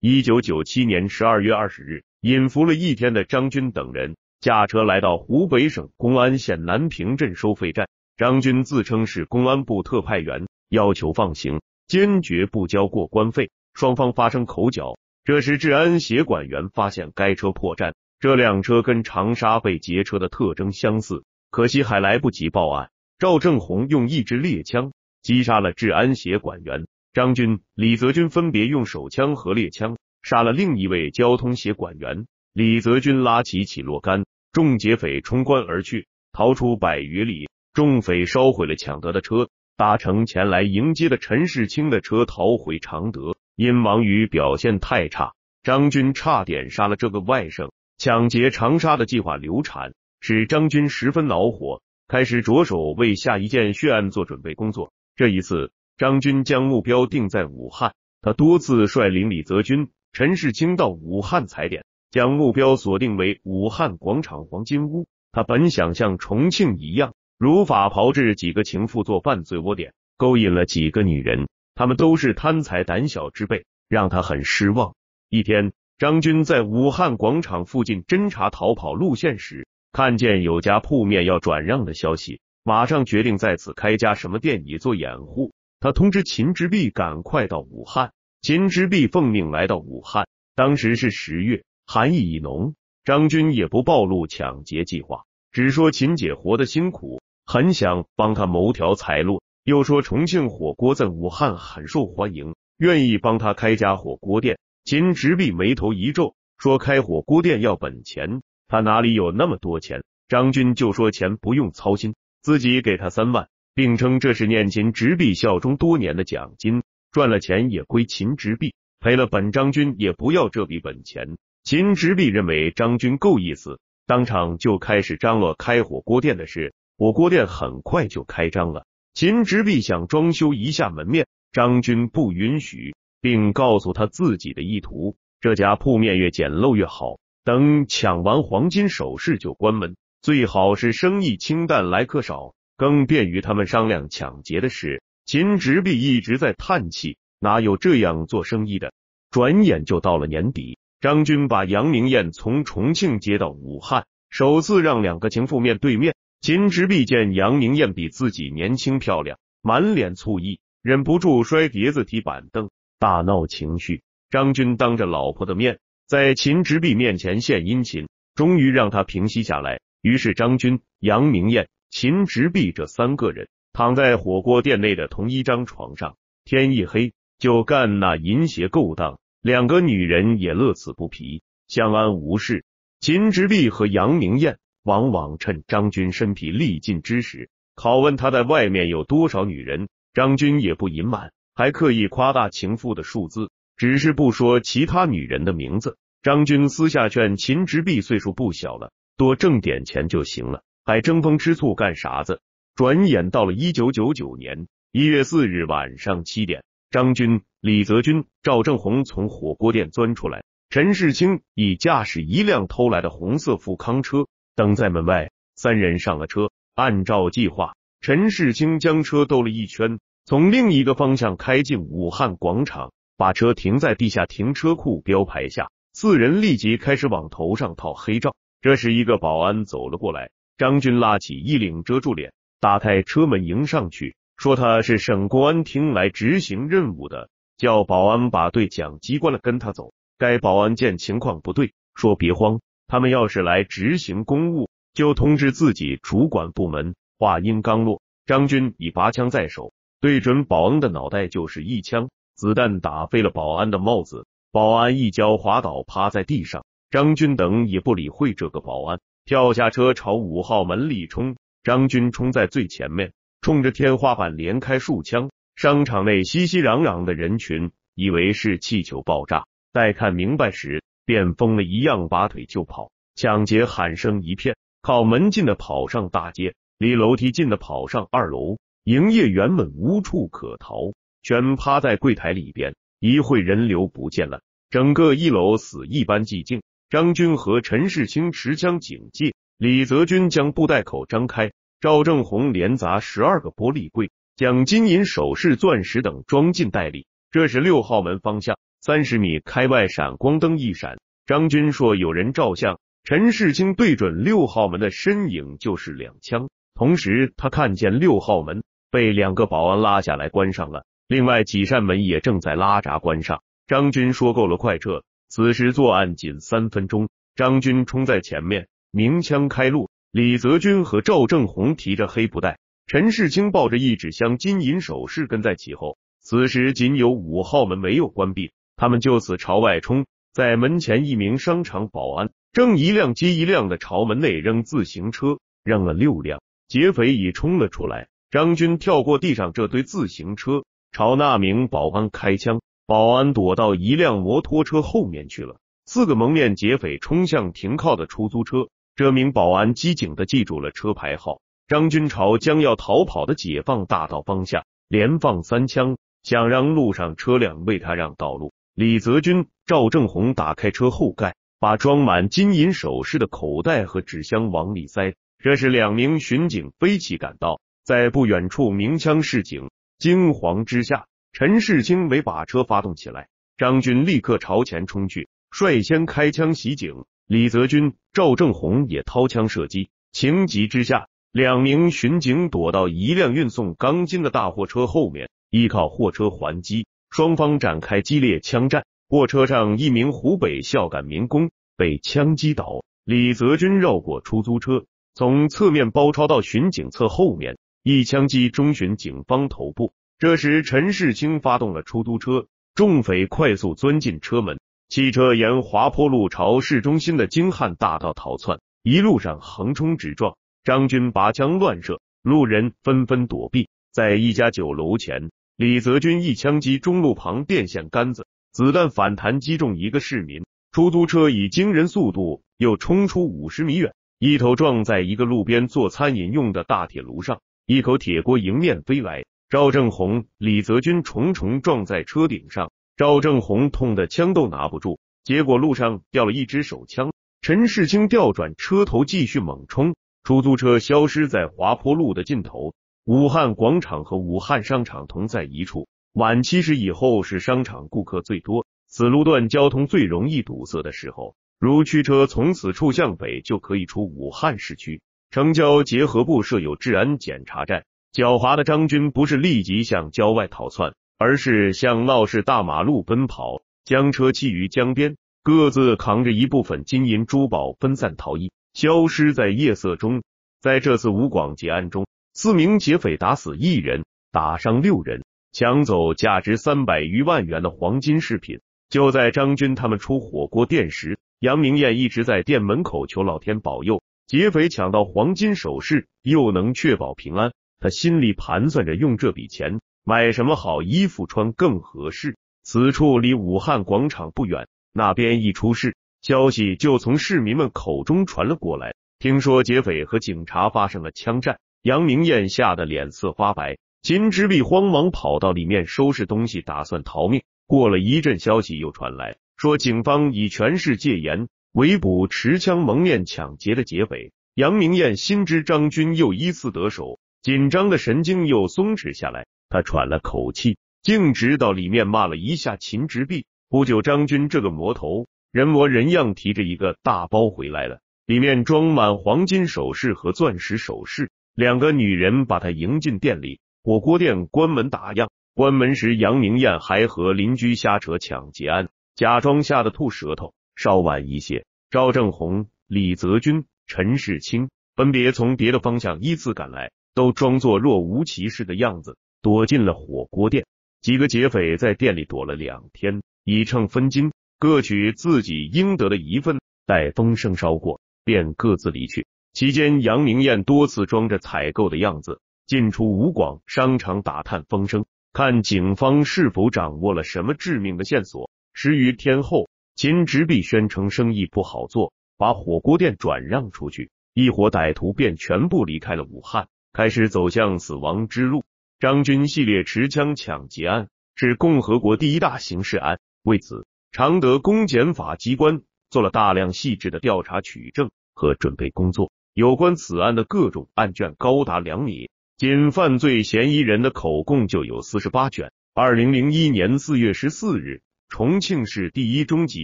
一九九七年十二月二十日，隐伏了一天的张军等人驾车来到湖北省公安县南平镇收费站，张军自称是公安部特派员，要求放行，坚决不交过关费，双方发生口角。这时，治安协管员发现该车破绽，这辆车跟长沙被劫车的特征相似。可惜还来不及报案，赵正红用一支猎枪击杀了治安协管员张军，李泽军分别用手枪和猎枪杀了另一位交通协管员。李泽军拉起起落杆，众劫匪冲关而去，逃出百余里。众匪烧毁了抢得的车，搭乘前来迎接的陈世清的车逃回常德。因王宇表现太差，张军差点杀了这个外甥，抢劫长沙的计划流产，使张军十分恼火，开始着手为下一件血案做准备工作。这一次，张军将目标定在武汉，他多次率领李泽军、陈世清到武汉踩点，将目标锁定为武汉广场黄金屋。他本想像重庆一样，如法炮制几个情妇做犯罪窝点，勾引了几个女人。他们都是贪财胆小之辈，让他很失望。一天，张军在武汉广场附近侦查逃跑路线时，看见有家铺面要转让的消息，马上决定在此开家什么店以做掩护。他通知秦之璧赶快到武汉。秦之璧奉命来到武汉，当时是十月，寒意已浓。张军也不暴露抢劫计划，只说秦姐活得辛苦，很想帮她谋条财路。又说重庆火锅在武汉很受欢迎，愿意帮他开家火锅店。秦直壁眉头一皱，说：“开火锅店要本钱，他哪里有那么多钱？”张军就说：“钱不用操心，自己给他三万，并称这是念秦直壁效忠多年的奖金，赚了钱也归秦直壁，赔了本张军也不要这笔本钱。”秦直壁认为张军够意思，当场就开始张罗开火锅店的事。火锅店很快就开张了。秦直壁想装修一下门面，张军不允许，并告诉他自己的意图：这家铺面越简陋越好。等抢完黄金首饰就关门，最好是生意清淡，来客少，更便于他们商量抢劫的事。秦直壁一直在叹气，哪有这样做生意的？转眼就到了年底，张军把杨明艳从重庆接到武汉，首次让两个情妇面对面。秦直壁见杨明艳比自己年轻漂亮，满脸醋意，忍不住摔碟子、踢板凳，大闹情绪。张军当着老婆的面，在秦直壁面前献殷勤，终于让他平息下来。于是，张军、杨明艳、秦直壁这三个人躺在火锅店内的同一张床上，天一黑就干那淫邪勾当。两个女人也乐此不疲，相安无事。秦直壁和杨明艳。往往趁张军身疲力尽之时，拷问他在外面有多少女人。张军也不隐瞒，还刻意夸大情妇的数字，只是不说其他女人的名字。张军私下劝秦直壁岁数不小了，多挣点钱就行了，还争风吃醋干啥子？转眼到了一九九九年一月四日晚上七点，张军、李泽军、赵正红从火锅店钻出来，陈世清已驾驶一辆偷来的红色富康车。等在门外，三人上了车。按照计划，陈世清将车兜了一圈，从另一个方向开进武汉广场，把车停在地下停车库标牌下。四人立即开始往头上套黑罩。这时，一个保安走了过来，张军拉起衣领遮住脸，打开车门迎上去，说他是省公安厅来执行任务的，叫保安把对讲机关了，跟他走。该保安见情况不对，说别慌。他们要是来执行公务，就通知自己主管部门。话音刚落，张军已拔枪在手，对准保安的脑袋就是一枪，子弹打飞了保安的帽子，保安一跤滑倒，趴在地上。张军等也不理会这个保安，跳下车朝五号门里冲。张军冲在最前面，冲着天花板连开数枪。商场内熙熙攘攘的人群以为是气球爆炸，待看明白时。便疯了一样拔腿就跑，抢劫喊声一片。靠门禁的跑上大街，离楼梯近的跑上二楼。营业员们无处可逃，全趴在柜台里边。一会人流不见了，整个一楼死一般寂静。张军和陈世清持枪警戒，李泽军将布袋口张开，赵正红连砸十二个玻璃柜，将金银首饰、钻石等装进袋里。这是六号门方向。三十米开外，闪光灯一闪，张军说：“有人照相。”陈世清对准六号门的身影就是两枪。同时，他看见六号门被两个保安拉下来关上了，另外几扇门也正在拉闸关上。张军说：“够了，快撤！”此时作案仅三分钟，张军冲在前面，鸣枪开路。李泽军和赵正红提着黑布袋，陈世清抱着一纸箱金银首饰跟在其后。此时仅有五号门没有关闭。他们就此朝外冲，在门前一名商场保安正一辆接一辆的朝门内扔自行车，扔了六辆，劫匪已冲了出来。张军跳过地上这堆自行车，朝那名保安开枪，保安躲到一辆摩托车后面去了。四个蒙面劫匪冲向停靠的出租车，这名保安机警的记住了车牌号。张军朝将要逃跑的解放大道方向连放三枪，想让路上车辆为他让道路。李泽军、赵正红打开车后盖，把装满金银首饰的口袋和纸箱往里塞。这时，两名巡警飞起赶到，在不远处鸣枪示警。惊慌之下，陈世清没把车发动起来，张军立刻朝前冲去，率先开枪袭警。李泽军、赵正红也掏枪射击。情急之下，两名巡警躲到一辆运送钢筋的大货车后面，依靠货车还击。双方展开激烈枪战，货车上一名湖北孝感民工被枪击倒。李泽军绕过出租车，从侧面包抄到巡警侧后面，一枪击中巡警方头部。这时陈世清发动了出租车，众匪快速钻进车门，汽车沿滑坡路朝市中心的京汉大道逃窜，一路上横冲直撞。张军拔枪乱射，路人纷纷躲避。在一家酒楼前。李泽军一枪击中路旁电线杆子，子弹反弹击中一个市民。出租车以惊人速度又冲出五十米远，一头撞在一个路边做餐饮用的大铁炉上，一口铁锅迎面飞来。赵正红、李泽军重重撞在车顶上，赵正红痛的枪都拿不住，结果路上掉了一支手枪。陈世清调转车头继续猛冲，出租车消失在滑坡路的尽头。武汉广场和武汉商场同在一处，晚七时以后是商场顾客最多，此路段交通最容易堵塞的时候。如驱车从此处向北，就可以出武汉市区城郊结合部设有治安检查站。狡猾的张军不是立即向郊外逃窜，而是向闹市大马路奔跑，将车弃于江边，各自扛着一部分金银珠宝分散逃逸，消失在夜色中。在这次武广劫案中。四名劫匪打死一人，打伤六人，抢走价值三百余万元的黄金饰品。就在张军他们出火锅店时，杨明艳一直在店门口求老天保佑。劫匪抢到黄金首饰，又能确保平安，他心里盘算着用这笔钱买什么好衣服穿更合适。此处离武汉广场不远，那边一出事，消息就从市民们口中传了过来。听说劫匪和警察发生了枪战。杨明艳吓得脸色发白，秦直壁慌忙跑到里面收拾东西，打算逃命。过了一阵，消息又传来，说警方已全市戒严，围捕持枪蒙面抢劫的劫匪。杨明艳心知张军又一次得手，紧张的神经又松弛下来，他喘了口气，径直到里面骂了一下秦直壁。不久，张军这个魔头人模人样，提着一个大包回来了，里面装满黄金首饰和钻石首饰。两个女人把他迎进店里。火锅店关门打烊。关门时，杨明艳还和邻居瞎扯抢劫案，假装吓得吐舌头。稍晚一些，赵正红、李泽军、陈世清分别从别的方向依次赶来，都装作若无其事的样子，躲进了火锅店。几个劫匪在店里躲了两天，以秤分金，各取自己应得的一份。待风声稍过，便各自离去。期间，杨明艳多次装着采购的样子，进出武广商场打探风声，看警方是否掌握了什么致命的线索。十余天后，秦直弼宣称生意不好做，把火锅店转让出去，一伙歹徒便全部离开了武汉，开始走向死亡之路。张军系列持枪抢劫案是共和国第一大刑事案，为此，常德公检法机关做了大量细致的调查取证和准备工作。有关此案的各种案卷高达两米，仅犯罪嫌疑人的口供就有四十八卷。二零零一年四月十四日，重庆市第一中级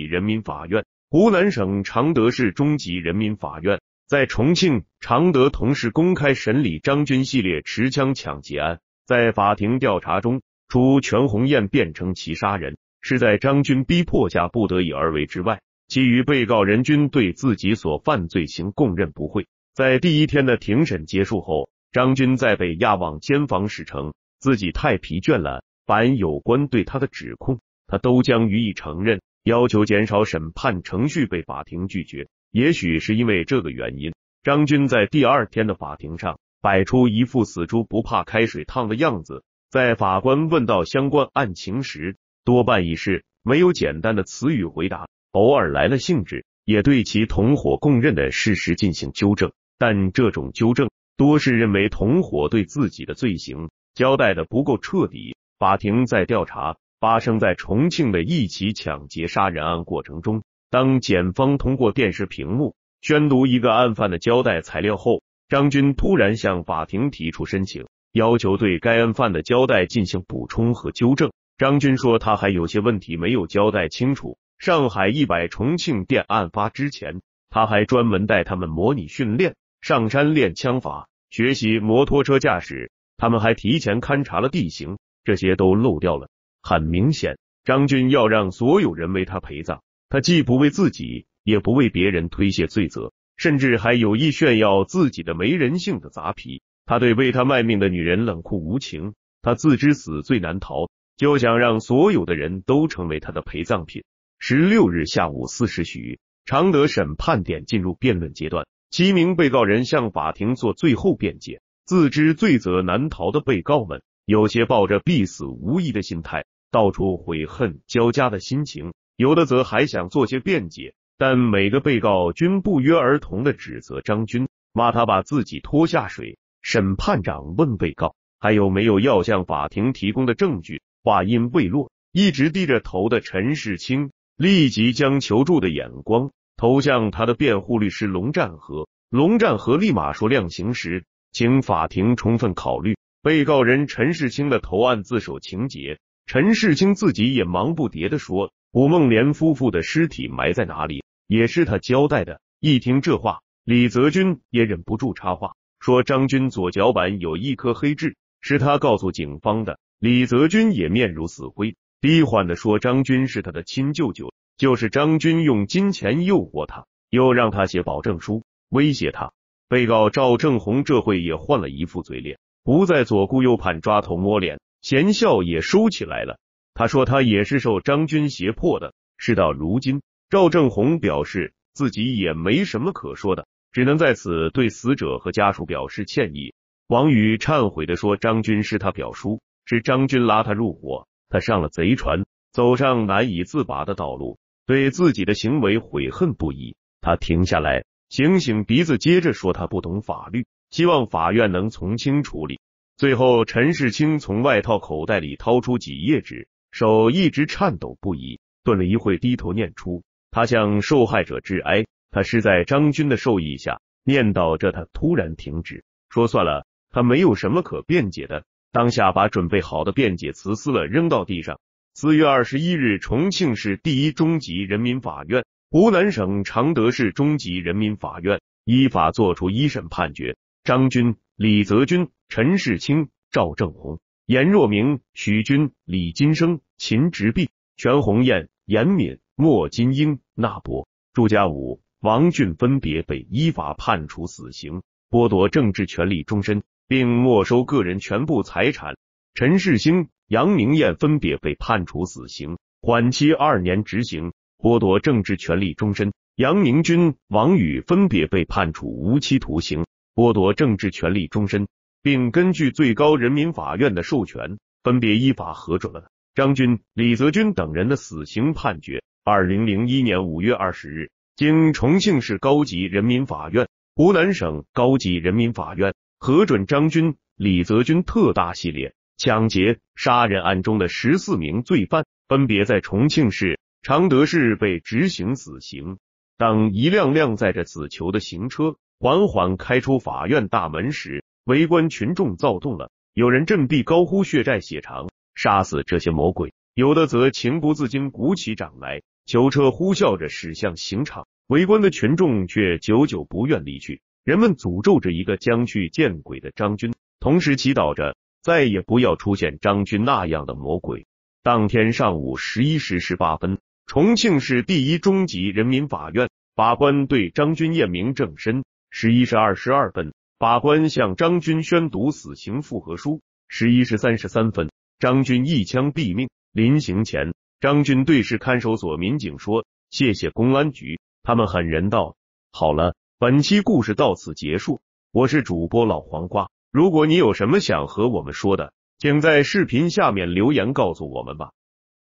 人民法院、湖南省常德市中级人民法院在重庆、常德同时公开审理张军系列持枪抢劫案。在法庭调查中，除全红艳辩称其杀人是在张军逼迫下不得已而为之外，其余被告人均对自己所犯罪行供认不讳。在第一天的庭审结束后，张军在被押往监房时称自己太疲倦了，凡有关对他的指控，他都将予以承认，要求减少审判程序被法庭拒绝。也许是因为这个原因，张军在第二天的法庭上摆出一副死猪不怕开水烫的样子，在法官问到相关案情时，多半已是没有简单的词语回答，偶尔来了兴致，也对其同伙供认的事实进行纠正。但这种纠正多是认为同伙对自己的罪行交代的不够彻底。法庭在调查发生在重庆的一起抢劫杀人案过程中，当检方通过电视屏幕宣读一个案犯的交代材料后，张军突然向法庭提出申请，要求对该案犯的交代进行补充和纠正。张军说，他还有些问题没有交代清楚。上海一百重庆店案发之前，他还专门带他们模拟训练。上山练枪法，学习摩托车驾驶。他们还提前勘察了地形，这些都漏掉了。很明显，张军要让所有人为他陪葬。他既不为自己，也不为别人推卸罪责，甚至还有意炫耀自己的没人性的杂皮。他对为他卖命的女人冷酷无情。他自知死罪难逃，就想让所有的人都成为他的陪葬品。十六日下午四时许，常德审判点进入辩论阶段。七名被告人向法庭做最后辩解，自知罪责难逃的被告们，有些抱着必死无疑的心态，道出悔恨交加的心情；有的则还想做些辩解，但每个被告均不约而同的指责张军，骂他把自己拖下水。审判长问被告还有没有要向法庭提供的证据，话音未落，一直低着头的陈世清立即将求助的眼光。投向他的辩护律师龙战和，龙战和立马说量刑时，请法庭充分考虑被告人陈世清的投案自首情节。陈世清自己也忙不迭的说，吴梦莲夫妇的尸体埋在哪里，也是他交代的。一听这话，李泽军也忍不住插话，说张军左脚板有一颗黑痣，是他告诉警方的。李泽军也面如死灰，低缓的说张军是他的亲舅舅。就是张军用金钱诱惑他，又让他写保证书，威胁他。被告赵正红这会也换了一副嘴脸，不再左顾右盼、抓头摸脸，嫌笑也收起来了。他说他也是受张军胁迫的。事到如今，赵正红表示自己也没什么可说的，只能在此对死者和家属表示歉意。王宇忏悔地说：“张军是他表叔，是张军拉他入伙，他上了贼船，走上难以自拔的道路。”对自己的行为悔恨不已，他停下来，醒醒鼻子，接着说：“他不懂法律，希望法院能从轻处理。”最后，陈世清从外套口袋里掏出几页纸，手一直颤抖不已。顿了一会，低头念出：“他向受害者致哀，他是在张军的授意下念叨着。”他突然停止，说：“算了，他没有什么可辩解的。”当下把准备好的辩解词撕了，扔到地上。四月二十一日，重庆市第一中级人民法院、湖南省常德市中级人民法院依法作出一审判决：张军、李泽军、陈世清、赵正红、严若明、许军、李金生、秦直碧、全红艳、严敏、莫金英、纳博、朱家武、王俊分别被依法判处死刑，剥夺政治权利终身，并没收个人全部财产。陈世兴。杨明艳分别被判处死刑，缓期二年执行，剥夺政治权利终身；杨明军、王宇分别被判处无期徒刑，剥夺政治权利终身，并根据最高人民法院的授权，分别依法核准了张军、李泽军等人的死刑判决。二零零一年五月二十日，经重庆市高级人民法院、湖南省高级人民法院核准，张军、李泽军特大系列。抢劫杀人案中的十四名罪犯分别在重庆市、常德市被执行死刑。当一辆辆载着死囚的刑车缓缓开出法院大门时，围观群众躁动了，有人振臂高呼“血债血偿，杀死这些魔鬼”，有的则情不自禁鼓起掌来。囚车呼啸着驶向刑场，围观的群众却久久不愿离去。人们诅咒着一个将去见鬼的张军，同时祈祷着。再也不要出现张军那样的魔鬼。当天上午十一时十八分，重庆市第一中级人民法院法官对张军验明正身。十一时二十二分，法官向张军宣读死刑复核书。十一时三十三分，张军一枪毙命。临行前，张军对视看守所民警说：“谢谢公安局，他们很人道。”好了，本期故事到此结束。我是主播老黄瓜。如果你有什么想和我们说的，请在视频下面留言告诉我们吧。